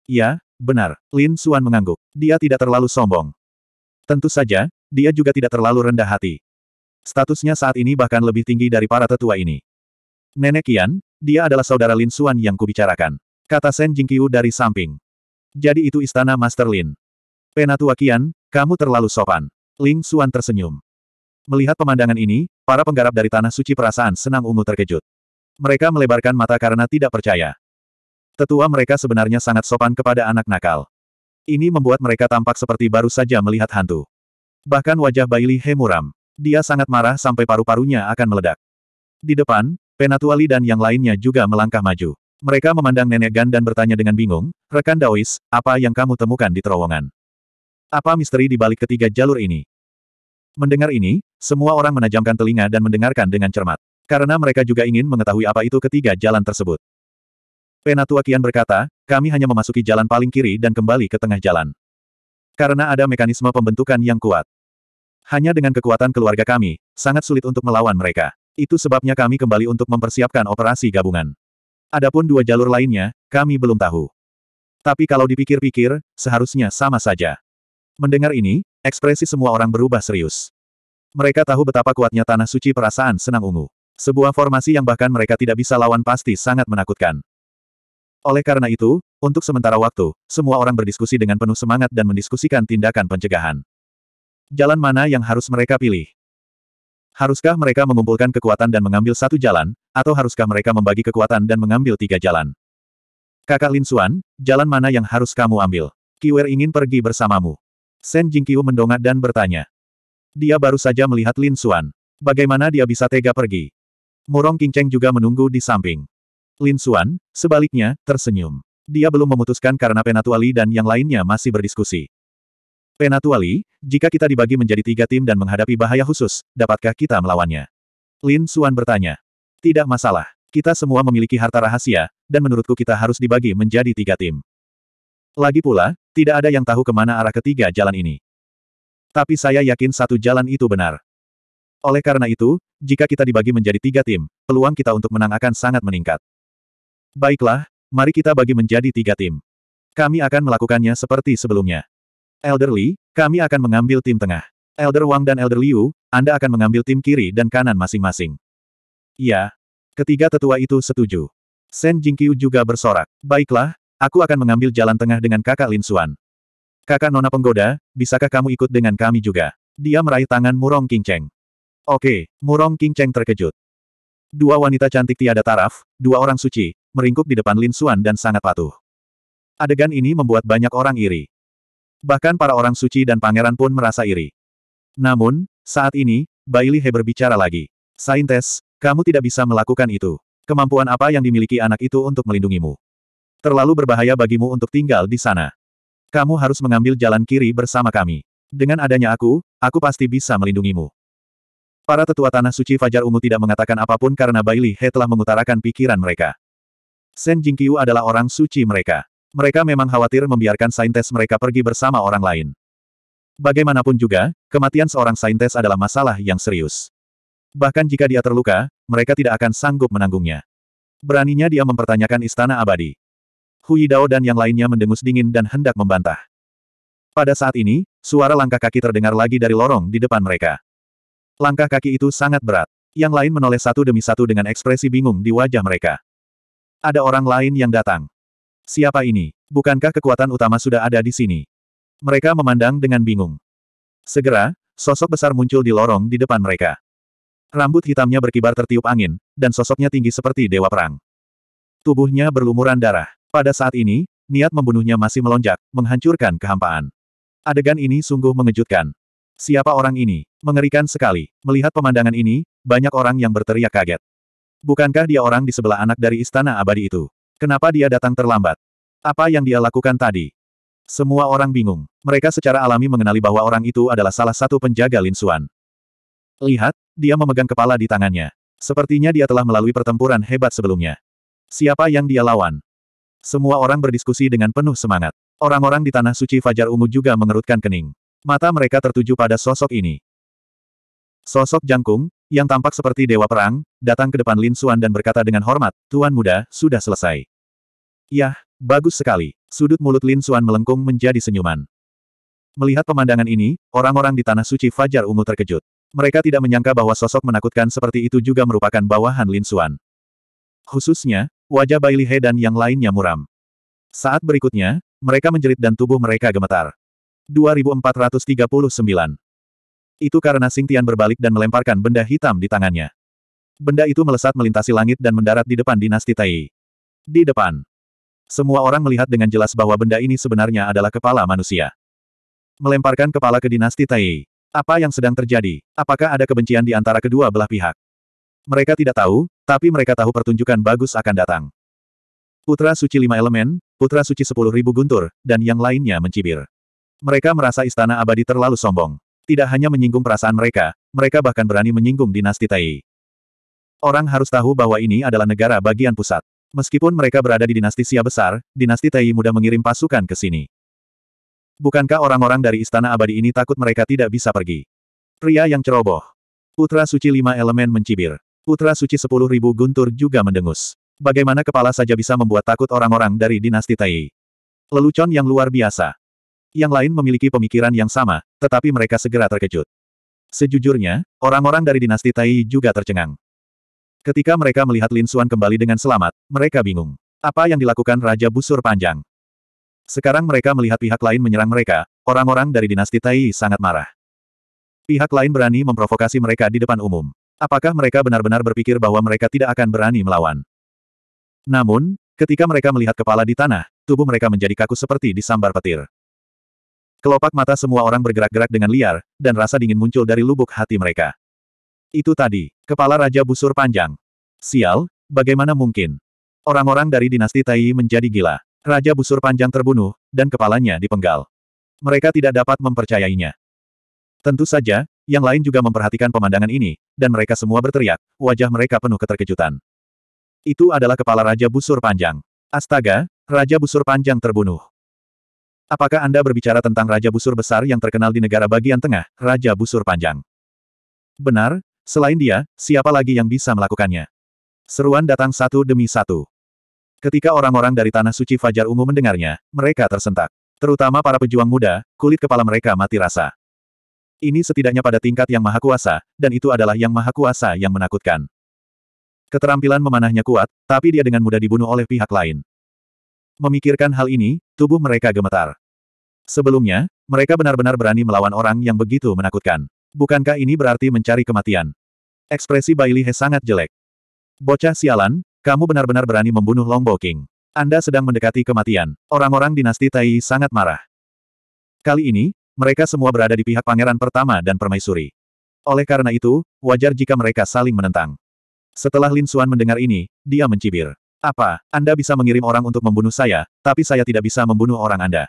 Ya, benar. Lin Xuan mengangguk. Dia tidak terlalu sombong. Tentu saja, dia juga tidak terlalu rendah hati. Statusnya saat ini bahkan lebih tinggi dari para tetua ini. Nenek Yan, dia adalah saudara Lin Suan yang kubicarakan. Kata Shen Jingqiu dari samping. Jadi itu istana Master Lin. Penatua Kian, kamu terlalu sopan. Lin Suan tersenyum. Melihat pemandangan ini, para penggarap dari Tanah Suci perasaan senang ungu terkejut. Mereka melebarkan mata karena tidak percaya. Tetua mereka sebenarnya sangat sopan kepada anak nakal. Ini membuat mereka tampak seperti baru saja melihat hantu. Bahkan wajah Bailey Hemuram. Dia sangat marah sampai paru-parunya akan meledak. Di depan, Penatuali dan yang lainnya juga melangkah maju. Mereka memandang Nenek Gan dan bertanya dengan bingung, Rekan Daois, apa yang kamu temukan di terowongan? Apa misteri di balik ketiga jalur ini? Mendengar ini, semua orang menajamkan telinga dan mendengarkan dengan cermat. Karena mereka juga ingin mengetahui apa itu ketiga jalan tersebut. Penatua Kian berkata, kami hanya memasuki jalan paling kiri dan kembali ke tengah jalan. Karena ada mekanisme pembentukan yang kuat. Hanya dengan kekuatan keluarga kami, sangat sulit untuk melawan mereka. Itu sebabnya kami kembali untuk mempersiapkan operasi gabungan. Adapun dua jalur lainnya, kami belum tahu. Tapi kalau dipikir-pikir, seharusnya sama saja. Mendengar ini, ekspresi semua orang berubah serius. Mereka tahu betapa kuatnya tanah suci perasaan senang ungu. Sebuah formasi yang bahkan mereka tidak bisa lawan pasti sangat menakutkan. Oleh karena itu, untuk sementara waktu, semua orang berdiskusi dengan penuh semangat dan mendiskusikan tindakan pencegahan. Jalan mana yang harus mereka pilih? Haruskah mereka mengumpulkan kekuatan dan mengambil satu jalan, atau haruskah mereka membagi kekuatan dan mengambil tiga jalan? Kakak Lin Suan, jalan mana yang harus kamu ambil? Kiwer ingin pergi bersamamu. Sen Jingqiu mendongak dan bertanya. Dia baru saja melihat Lin Suan. Bagaimana dia bisa tega pergi? Murong Qingcheng juga menunggu di samping. Lin Xuan, sebaliknya, tersenyum. Dia belum memutuskan karena Penatuali dan yang lainnya masih berdiskusi. Penatuali, jika kita dibagi menjadi tiga tim dan menghadapi bahaya khusus, dapatkah kita melawannya? Lin Xuan bertanya. Tidak masalah. Kita semua memiliki harta rahasia, dan menurutku kita harus dibagi menjadi tiga tim. Lagi pula, tidak ada yang tahu kemana arah ketiga jalan ini. Tapi saya yakin satu jalan itu benar. Oleh karena itu, jika kita dibagi menjadi tiga tim, peluang kita untuk menang akan sangat meningkat. Baiklah, mari kita bagi menjadi tiga tim. Kami akan melakukannya seperti sebelumnya. Elder Li, kami akan mengambil tim tengah. Elder Wang dan Elder Liu, Anda akan mengambil tim kiri dan kanan masing-masing. Ya, Ketiga tetua itu setuju. Sen Jingqiu juga bersorak. Baiklah, aku akan mengambil jalan tengah dengan kakak Lin Xuan. Kakak Nona Penggoda, bisakah kamu ikut dengan kami juga? Dia meraih tangan Murong Qingcheng. Oke, Murong Qingcheng terkejut. Dua wanita cantik tiada taraf, dua orang suci, meringkuk di depan Lin Xuan dan sangat patuh. Adegan ini membuat banyak orang iri. Bahkan para orang suci dan pangeran pun merasa iri. Namun, saat ini, Bailey He berbicara lagi. Saintes, kamu tidak bisa melakukan itu. Kemampuan apa yang dimiliki anak itu untuk melindungimu? Terlalu berbahaya bagimu untuk tinggal di sana. Kamu harus mengambil jalan kiri bersama kami. Dengan adanya aku, aku pasti bisa melindungimu. Para tetua tanah suci Fajar Ungu tidak mengatakan apapun karena Bailey He telah mengutarakan pikiran mereka. Shen Jingqiu adalah orang suci mereka. Mereka memang khawatir membiarkan saintes mereka pergi bersama orang lain. Bagaimanapun juga, kematian seorang saintes adalah masalah yang serius. Bahkan jika dia terluka, mereka tidak akan sanggup menanggungnya. Beraninya dia mempertanyakan istana abadi. Hui Dao dan yang lainnya mendengus dingin dan hendak membantah. Pada saat ini, suara langkah kaki terdengar lagi dari lorong di depan mereka. Langkah kaki itu sangat berat. Yang lain menoleh satu demi satu dengan ekspresi bingung di wajah mereka. Ada orang lain yang datang. Siapa ini? Bukankah kekuatan utama sudah ada di sini? Mereka memandang dengan bingung. Segera, sosok besar muncul di lorong di depan mereka. Rambut hitamnya berkibar tertiup angin, dan sosoknya tinggi seperti dewa perang. Tubuhnya berlumuran darah. Pada saat ini, niat membunuhnya masih melonjak, menghancurkan kehampaan. Adegan ini sungguh mengejutkan. Siapa orang ini? Mengerikan sekali. Melihat pemandangan ini, banyak orang yang berteriak kaget. Bukankah dia orang di sebelah anak dari istana abadi itu? Kenapa dia datang terlambat? Apa yang dia lakukan tadi? Semua orang bingung. Mereka secara alami mengenali bahwa orang itu adalah salah satu penjaga Lin Suan. Lihat, dia memegang kepala di tangannya. Sepertinya dia telah melalui pertempuran hebat sebelumnya. Siapa yang dia lawan? Semua orang berdiskusi dengan penuh semangat. Orang-orang di Tanah Suci Fajar Ungu juga mengerutkan kening. Mata mereka tertuju pada sosok ini. Sosok jangkung, yang tampak seperti dewa perang, datang ke depan Lin Xuan dan berkata dengan hormat, Tuan Muda, sudah selesai. Yah, bagus sekali. Sudut mulut Lin Xuan melengkung menjadi senyuman. Melihat pemandangan ini, orang-orang di Tanah Suci Fajar Ungu terkejut. Mereka tidak menyangka bahwa sosok menakutkan seperti itu juga merupakan bawahan Lin Xuan. Khususnya, wajah Bai Lihe dan yang lainnya muram. Saat berikutnya, mereka menjerit dan tubuh mereka gemetar. 2439 itu karena Sing Tian berbalik dan melemparkan benda hitam di tangannya. Benda itu melesat melintasi langit dan mendarat di depan dinasti Tai. Di depan. Semua orang melihat dengan jelas bahwa benda ini sebenarnya adalah kepala manusia. Melemparkan kepala ke dinasti Tai. Apa yang sedang terjadi? Apakah ada kebencian di antara kedua belah pihak? Mereka tidak tahu, tapi mereka tahu pertunjukan bagus akan datang. Putra suci lima elemen, putra suci sepuluh ribu guntur, dan yang lainnya mencibir. Mereka merasa istana abadi terlalu sombong. Tidak hanya menyinggung perasaan mereka, mereka bahkan berani menyinggung dinasti Tai. Orang harus tahu bahwa ini adalah negara bagian pusat. Meskipun mereka berada di dinasti Xia besar, dinasti Tai mudah mengirim pasukan ke sini. Bukankah orang-orang dari istana abadi ini takut mereka tidak bisa pergi? Pria yang ceroboh. Putra suci lima elemen mencibir. Putra suci sepuluh ribu guntur juga mendengus. Bagaimana kepala saja bisa membuat takut orang-orang dari dinasti Tai? Lelucon yang luar biasa. Yang lain memiliki pemikiran yang sama, tetapi mereka segera terkejut. Sejujurnya, orang-orang dari dinasti Tai juga tercengang. Ketika mereka melihat Lin Xuan kembali dengan selamat, mereka bingung. Apa yang dilakukan Raja Busur Panjang? Sekarang mereka melihat pihak lain menyerang mereka, orang-orang dari dinasti Tai sangat marah. Pihak lain berani memprovokasi mereka di depan umum. Apakah mereka benar-benar berpikir bahwa mereka tidak akan berani melawan? Namun, ketika mereka melihat kepala di tanah, tubuh mereka menjadi kaku seperti disambar petir. Kelopak mata semua orang bergerak-gerak dengan liar, dan rasa dingin muncul dari lubuk hati mereka. Itu tadi, kepala Raja Busur Panjang. Sial, bagaimana mungkin? Orang-orang dari dinasti Tai menjadi gila. Raja Busur Panjang terbunuh, dan kepalanya dipenggal. Mereka tidak dapat mempercayainya. Tentu saja, yang lain juga memperhatikan pemandangan ini, dan mereka semua berteriak, wajah mereka penuh keterkejutan. Itu adalah kepala Raja Busur Panjang. Astaga, Raja Busur Panjang terbunuh. Apakah Anda berbicara tentang Raja Busur besar yang terkenal di negara bagian tengah, Raja Busur panjang? Benar, selain dia, siapa lagi yang bisa melakukannya? Seruan datang satu demi satu. Ketika orang-orang dari Tanah Suci Fajar Ungu mendengarnya, mereka tersentak. Terutama para pejuang muda, kulit kepala mereka mati rasa. Ini setidaknya pada tingkat yang maha kuasa, dan itu adalah yang maha kuasa yang menakutkan. Keterampilan memanahnya kuat, tapi dia dengan mudah dibunuh oleh pihak lain. Memikirkan hal ini, tubuh mereka gemetar. Sebelumnya, mereka benar-benar berani melawan orang yang begitu menakutkan. Bukankah ini berarti mencari kematian? Ekspresi Bailey He sangat jelek. Bocah sialan, kamu benar-benar berani membunuh Longbow King. Anda sedang mendekati kematian. Orang-orang dinasti Tai sangat marah. Kali ini, mereka semua berada di pihak pangeran pertama dan permaisuri. Oleh karena itu, wajar jika mereka saling menentang. Setelah Lin Suan mendengar ini, dia mencibir. Apa, Anda bisa mengirim orang untuk membunuh saya, tapi saya tidak bisa membunuh orang Anda.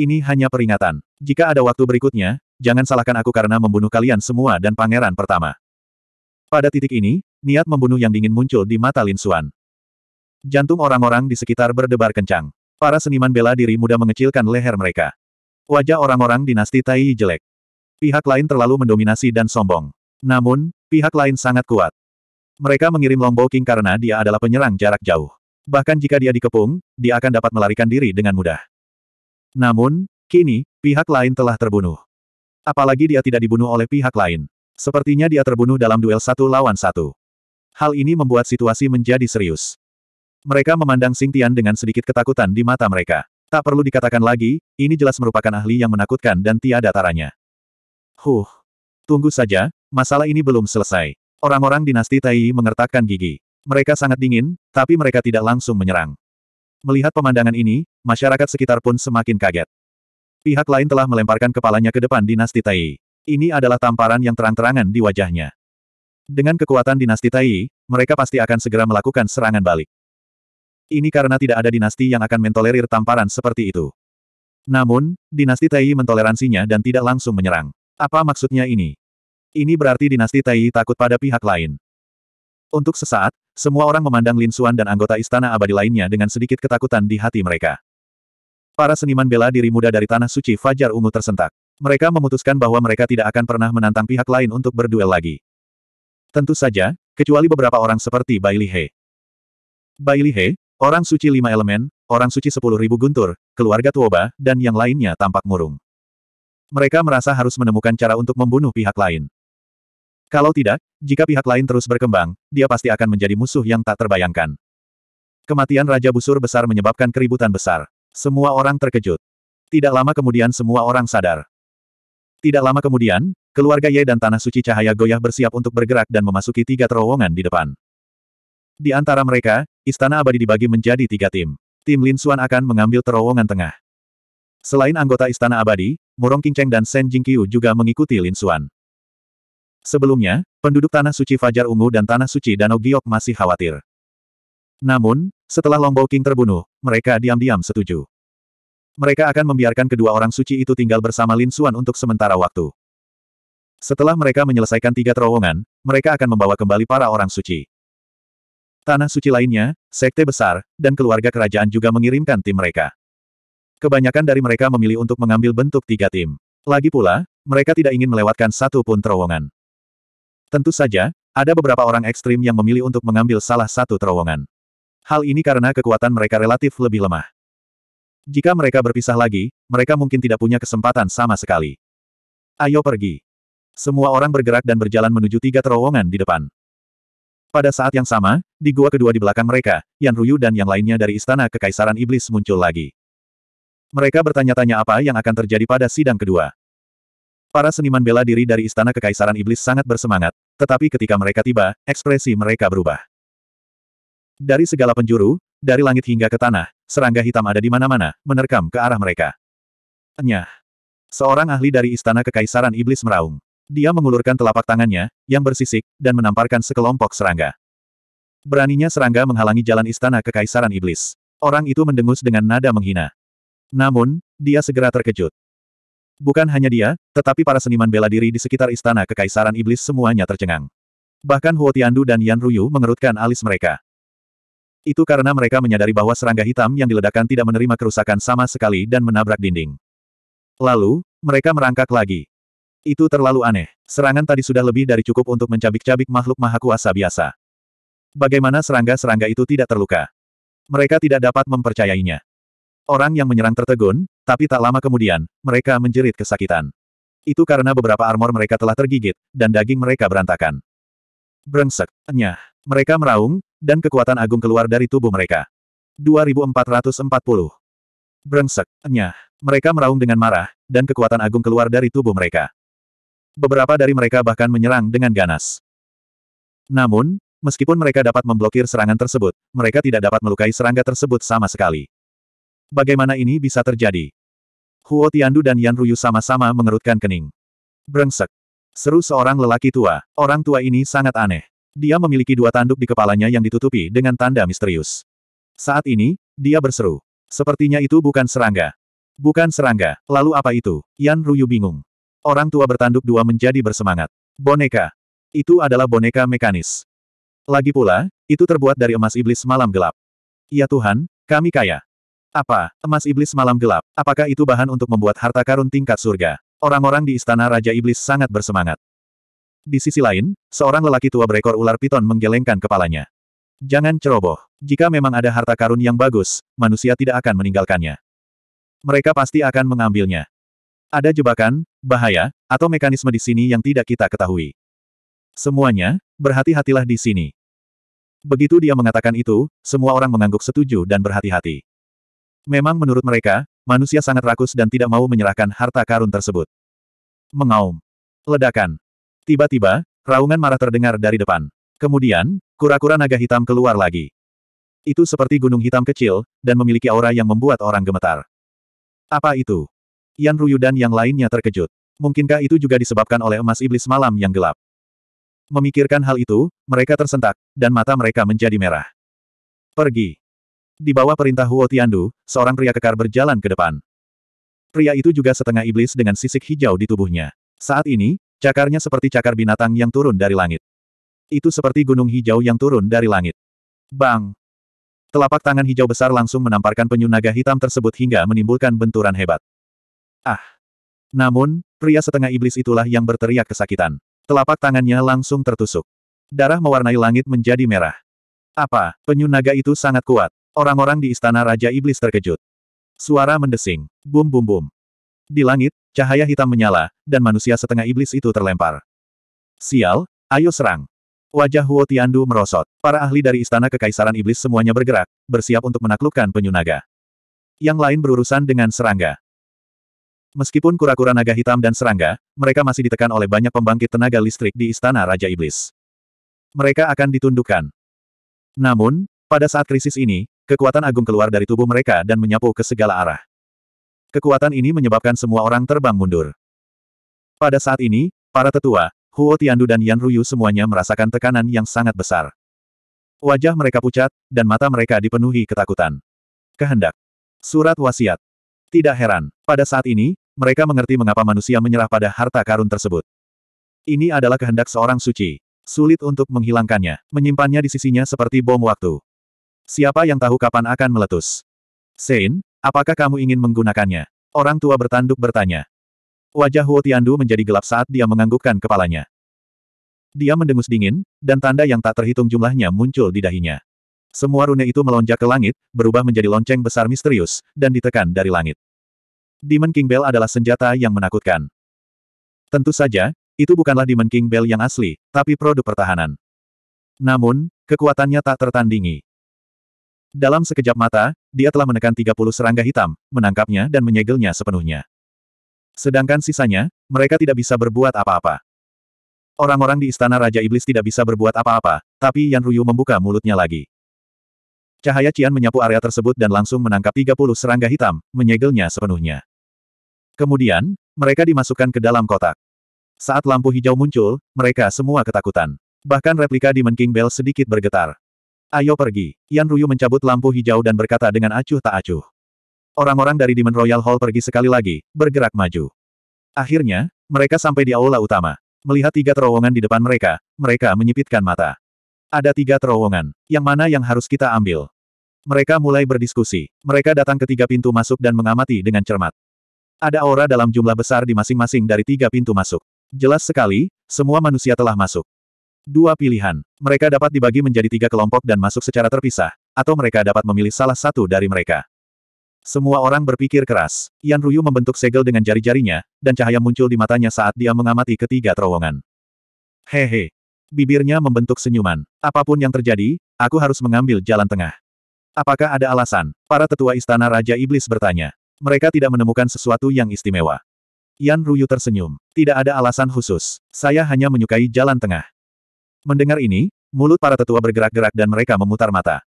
Ini hanya peringatan. Jika ada waktu berikutnya, jangan salahkan aku karena membunuh kalian semua dan pangeran pertama. Pada titik ini, niat membunuh yang dingin muncul di mata Lin Xuan. Jantung orang-orang di sekitar berdebar kencang. Para seniman bela diri muda mengecilkan leher mereka. Wajah orang-orang dinasti Tai jelek. Pihak lain terlalu mendominasi dan sombong. Namun, pihak lain sangat kuat. Mereka mengirim Longbow King karena dia adalah penyerang jarak jauh. Bahkan jika dia dikepung, dia akan dapat melarikan diri dengan mudah. Namun, kini, pihak lain telah terbunuh. Apalagi dia tidak dibunuh oleh pihak lain. Sepertinya dia terbunuh dalam duel satu lawan satu. Hal ini membuat situasi menjadi serius. Mereka memandang Tian dengan sedikit ketakutan di mata mereka. Tak perlu dikatakan lagi, ini jelas merupakan ahli yang menakutkan dan tiada taranya. Huh. Tunggu saja, masalah ini belum selesai. Orang-orang dinasti Taiyi mengertakkan gigi. Mereka sangat dingin, tapi mereka tidak langsung menyerang. Melihat pemandangan ini, masyarakat sekitar pun semakin kaget. Pihak lain telah melemparkan kepalanya ke depan dinasti Taiyi. Ini adalah tamparan yang terang-terangan di wajahnya. Dengan kekuatan dinasti Taiyi, mereka pasti akan segera melakukan serangan balik. Ini karena tidak ada dinasti yang akan mentolerir tamparan seperti itu. Namun, dinasti Taiyi mentoleransinya dan tidak langsung menyerang. Apa maksudnya ini? Ini berarti dinasti Taiyi takut pada pihak lain. Untuk sesaat, semua orang memandang Lin Xuan dan anggota istana abadi lainnya dengan sedikit ketakutan di hati mereka. Para seniman bela diri muda dari Tanah Suci Fajar Ungu tersentak. Mereka memutuskan bahwa mereka tidak akan pernah menantang pihak lain untuk berduel lagi. Tentu saja, kecuali beberapa orang seperti Bai Lihe. Bai Lihe, orang suci lima elemen, orang suci sepuluh ribu guntur, keluarga Tuoba, dan yang lainnya tampak murung. Mereka merasa harus menemukan cara untuk membunuh pihak lain. Kalau tidak, jika pihak lain terus berkembang, dia pasti akan menjadi musuh yang tak terbayangkan. Kematian Raja Busur besar menyebabkan keributan besar. Semua orang terkejut. Tidak lama kemudian semua orang sadar. Tidak lama kemudian, keluarga Ye dan Tanah Suci Cahaya Goyah bersiap untuk bergerak dan memasuki tiga terowongan di depan. Di antara mereka, Istana Abadi dibagi menjadi tiga tim. Tim Lin Xuan akan mengambil terowongan tengah. Selain anggota Istana Abadi, Murong Cheng dan Shen Jingqiu juga mengikuti Lin Xuan. Sebelumnya, penduduk Tanah Suci Fajar Ungu dan Tanah Suci Danau Giok masih khawatir. Namun, setelah Longbow King terbunuh, mereka diam-diam setuju. Mereka akan membiarkan kedua orang suci itu tinggal bersama Lin Suan untuk sementara waktu. Setelah mereka menyelesaikan tiga terowongan, mereka akan membawa kembali para orang suci. Tanah suci lainnya, sekte besar, dan keluarga kerajaan juga mengirimkan tim mereka. Kebanyakan dari mereka memilih untuk mengambil bentuk tiga tim. Lagi pula, mereka tidak ingin melewatkan satu pun terowongan. Tentu saja, ada beberapa orang ekstrim yang memilih untuk mengambil salah satu terowongan. Hal ini karena kekuatan mereka relatif lebih lemah. Jika mereka berpisah lagi, mereka mungkin tidak punya kesempatan sama sekali. Ayo pergi. Semua orang bergerak dan berjalan menuju tiga terowongan di depan. Pada saat yang sama, di gua kedua di belakang mereka, Yan Ruyu dan yang lainnya dari Istana Kekaisaran Iblis muncul lagi. Mereka bertanya-tanya apa yang akan terjadi pada sidang kedua. Para seniman bela diri dari Istana Kekaisaran Iblis sangat bersemangat, tetapi ketika mereka tiba, ekspresi mereka berubah. Dari segala penjuru, dari langit hingga ke tanah, serangga hitam ada di mana-mana, menerkam ke arah mereka. Nyah. Seorang ahli dari Istana Kekaisaran Iblis meraung. Dia mengulurkan telapak tangannya, yang bersisik, dan menamparkan sekelompok serangga. Beraninya serangga menghalangi jalan Istana Kekaisaran Iblis. Orang itu mendengus dengan nada menghina. Namun, dia segera terkejut. Bukan hanya dia, tetapi para seniman bela diri di sekitar istana kekaisaran iblis semuanya tercengang. Bahkan Huo Tiandu dan Yan Ruyu mengerutkan alis mereka. Itu karena mereka menyadari bahwa serangga hitam yang diledakkan tidak menerima kerusakan sama sekali dan menabrak dinding. Lalu, mereka merangkak lagi. Itu terlalu aneh. Serangan tadi sudah lebih dari cukup untuk mencabik-cabik makhluk maha kuasa biasa. Bagaimana serangga-serangga itu tidak terluka? Mereka tidak dapat mempercayainya. Orang yang menyerang tertegun, tapi tak lama kemudian, mereka menjerit kesakitan. Itu karena beberapa armor mereka telah tergigit, dan daging mereka berantakan. Brengsek, nyah. Mereka meraung, dan kekuatan agung keluar dari tubuh mereka. 2440. Brengsek, nyah. Mereka meraung dengan marah, dan kekuatan agung keluar dari tubuh mereka. Beberapa dari mereka bahkan menyerang dengan ganas. Namun, meskipun mereka dapat memblokir serangan tersebut, mereka tidak dapat melukai serangga tersebut sama sekali. Bagaimana ini bisa terjadi? Huo Tiandu dan Yan Ruyu sama-sama mengerutkan kening. Brengsek. Seru seorang lelaki tua. Orang tua ini sangat aneh. Dia memiliki dua tanduk di kepalanya yang ditutupi dengan tanda misterius. Saat ini, dia berseru. Sepertinya itu bukan serangga. Bukan serangga. Lalu apa itu? Yan Ruyu bingung. Orang tua bertanduk dua menjadi bersemangat. Boneka. Itu adalah boneka mekanis. Lagi pula, itu terbuat dari emas iblis malam gelap. Ya Tuhan, kami kaya. Apa, emas iblis malam gelap, apakah itu bahan untuk membuat harta karun tingkat surga? Orang-orang di istana Raja Iblis sangat bersemangat. Di sisi lain, seorang lelaki tua berekor ular piton menggelengkan kepalanya. Jangan ceroboh. Jika memang ada harta karun yang bagus, manusia tidak akan meninggalkannya. Mereka pasti akan mengambilnya. Ada jebakan, bahaya, atau mekanisme di sini yang tidak kita ketahui. Semuanya, berhati-hatilah di sini. Begitu dia mengatakan itu, semua orang mengangguk setuju dan berhati-hati. Memang menurut mereka, manusia sangat rakus dan tidak mau menyerahkan harta karun tersebut. Mengaum. Ledakan. Tiba-tiba, raungan marah terdengar dari depan. Kemudian, kura-kura naga hitam keluar lagi. Itu seperti gunung hitam kecil, dan memiliki aura yang membuat orang gemetar. Apa itu? Yan Ruyu dan yang lainnya terkejut. Mungkinkah itu juga disebabkan oleh emas iblis malam yang gelap? Memikirkan hal itu, mereka tersentak, dan mata mereka menjadi merah. Pergi. Di bawah perintah Huo Tiandu, seorang pria kekar berjalan ke depan. Pria itu juga setengah iblis dengan sisik hijau di tubuhnya. Saat ini, cakarnya seperti cakar binatang yang turun dari langit. Itu seperti gunung hijau yang turun dari langit. Bang! Telapak tangan hijau besar langsung menamparkan penyu naga hitam tersebut hingga menimbulkan benturan hebat. Ah! Namun, pria setengah iblis itulah yang berteriak kesakitan. Telapak tangannya langsung tertusuk. Darah mewarnai langit menjadi merah. Apa, penyu naga itu sangat kuat. Orang-orang di istana Raja Iblis terkejut. Suara mendesing. Bum bum bum. Di langit, cahaya hitam menyala, dan manusia setengah iblis itu terlempar. Sial, ayo serang. Wajah Huo Tiandu merosot. Para ahli dari istana kekaisaran iblis semuanya bergerak, bersiap untuk menaklukkan penyunaga. Yang lain berurusan dengan serangga. Meskipun kura-kura naga hitam dan serangga, mereka masih ditekan oleh banyak pembangkit tenaga listrik di istana Raja Iblis. Mereka akan ditundukkan. Namun, pada saat krisis ini, Kekuatan agung keluar dari tubuh mereka dan menyapu ke segala arah. Kekuatan ini menyebabkan semua orang terbang mundur. Pada saat ini, para tetua, Huo Tiandu dan Yan Ruyu semuanya merasakan tekanan yang sangat besar. Wajah mereka pucat, dan mata mereka dipenuhi ketakutan. Kehendak. Surat wasiat. Tidak heran, pada saat ini, mereka mengerti mengapa manusia menyerah pada harta karun tersebut. Ini adalah kehendak seorang suci. Sulit untuk menghilangkannya, menyimpannya di sisinya seperti bom waktu. Siapa yang tahu kapan akan meletus? Sein, apakah kamu ingin menggunakannya? Orang tua bertanduk bertanya. Wajah Huo Tiandu menjadi gelap saat dia menganggukkan kepalanya. Dia mendengus dingin, dan tanda yang tak terhitung jumlahnya muncul di dahinya. Semua rune itu melonjak ke langit, berubah menjadi lonceng besar misterius, dan ditekan dari langit. Demon King Bell adalah senjata yang menakutkan. Tentu saja, itu bukanlah Demon King Bell yang asli, tapi produk pertahanan. Namun, kekuatannya tak tertandingi. Dalam sekejap mata, dia telah menekan 30 serangga hitam, menangkapnya dan menyegelnya sepenuhnya. Sedangkan sisanya, mereka tidak bisa berbuat apa-apa. Orang-orang di istana Raja Iblis tidak bisa berbuat apa-apa, tapi Yan Ruyu membuka mulutnya lagi. Cahaya Cian menyapu area tersebut dan langsung menangkap 30 serangga hitam, menyegelnya sepenuhnya. Kemudian, mereka dimasukkan ke dalam kotak. Saat lampu hijau muncul, mereka semua ketakutan. Bahkan replika di Menking Bell sedikit bergetar. Ayo pergi. Yan Ruyu mencabut lampu hijau dan berkata dengan acuh tak acuh. Orang-orang dari Demon Royal Hall pergi sekali lagi, bergerak maju. Akhirnya, mereka sampai di aula utama. Melihat tiga terowongan di depan mereka, mereka menyipitkan mata. Ada tiga terowongan. Yang mana yang harus kita ambil? Mereka mulai berdiskusi. Mereka datang ke tiga pintu masuk dan mengamati dengan cermat. Ada aura dalam jumlah besar di masing-masing dari tiga pintu masuk. Jelas sekali, semua manusia telah masuk. Dua pilihan. Mereka dapat dibagi menjadi tiga kelompok dan masuk secara terpisah, atau mereka dapat memilih salah satu dari mereka. Semua orang berpikir keras. Yan Ruyu membentuk segel dengan jari-jarinya, dan cahaya muncul di matanya saat dia mengamati ketiga terowongan. Hehe. Bibirnya membentuk senyuman. Apapun yang terjadi, aku harus mengambil jalan tengah. Apakah ada alasan? Para tetua istana Raja Iblis bertanya. Mereka tidak menemukan sesuatu yang istimewa. Yan Ruyu tersenyum. Tidak ada alasan khusus. Saya hanya menyukai jalan tengah. Mendengar ini, mulut para tetua bergerak-gerak dan mereka memutar mata.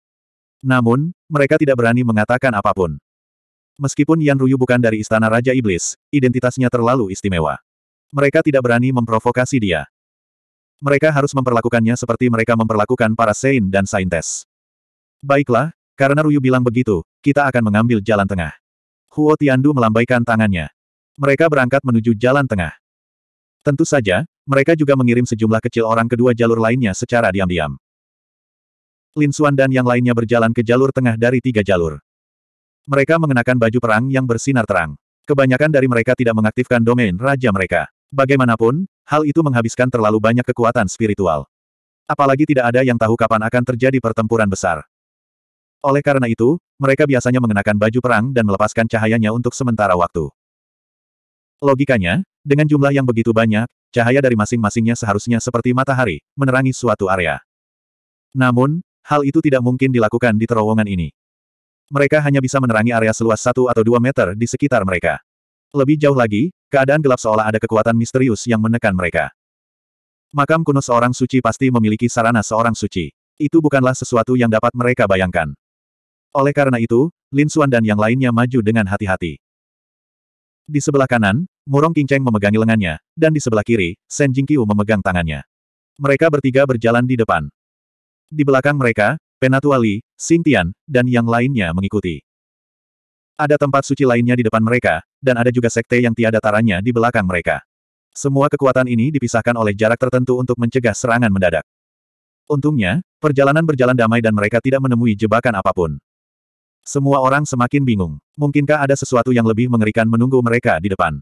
Namun, mereka tidak berani mengatakan apapun. Meskipun Yan Ruyu bukan dari Istana Raja Iblis, identitasnya terlalu istimewa. Mereka tidak berani memprovokasi dia. Mereka harus memperlakukannya seperti mereka memperlakukan para Sein dan Saintes. Baiklah, karena Ruyu bilang begitu, kita akan mengambil jalan tengah. Huo Tiandu melambaikan tangannya. Mereka berangkat menuju jalan tengah. Tentu saja, mereka juga mengirim sejumlah kecil orang kedua jalur lainnya secara diam-diam. Lin Xuan dan yang lainnya berjalan ke jalur tengah dari tiga jalur. Mereka mengenakan baju perang yang bersinar terang. Kebanyakan dari mereka tidak mengaktifkan domain raja mereka. Bagaimanapun, hal itu menghabiskan terlalu banyak kekuatan spiritual. Apalagi tidak ada yang tahu kapan akan terjadi pertempuran besar. Oleh karena itu, mereka biasanya mengenakan baju perang dan melepaskan cahayanya untuk sementara waktu. Logikanya, dengan jumlah yang begitu banyak, cahaya dari masing-masingnya seharusnya seperti matahari, menerangi suatu area. Namun, hal itu tidak mungkin dilakukan di terowongan ini. Mereka hanya bisa menerangi area seluas satu atau dua meter di sekitar mereka. Lebih jauh lagi, keadaan gelap seolah ada kekuatan misterius yang menekan mereka. Makam kuno seorang suci pasti memiliki sarana seorang suci. Itu bukanlah sesuatu yang dapat mereka bayangkan. Oleh karena itu, Lin Xuan dan yang lainnya maju dengan hati-hati. Di sebelah kanan, Murong Qingcheng memegangi lengannya, dan di sebelah kiri, Shen Jingqiu memegang tangannya. Mereka bertiga berjalan di depan. Di belakang mereka, Penatua Li, Xing Tian, dan yang lainnya mengikuti. Ada tempat suci lainnya di depan mereka, dan ada juga sekte yang tiada taranya di belakang mereka. Semua kekuatan ini dipisahkan oleh jarak tertentu untuk mencegah serangan mendadak. Untungnya, perjalanan berjalan damai dan mereka tidak menemui jebakan apapun. Semua orang semakin bingung. Mungkinkah ada sesuatu yang lebih mengerikan menunggu mereka di depan?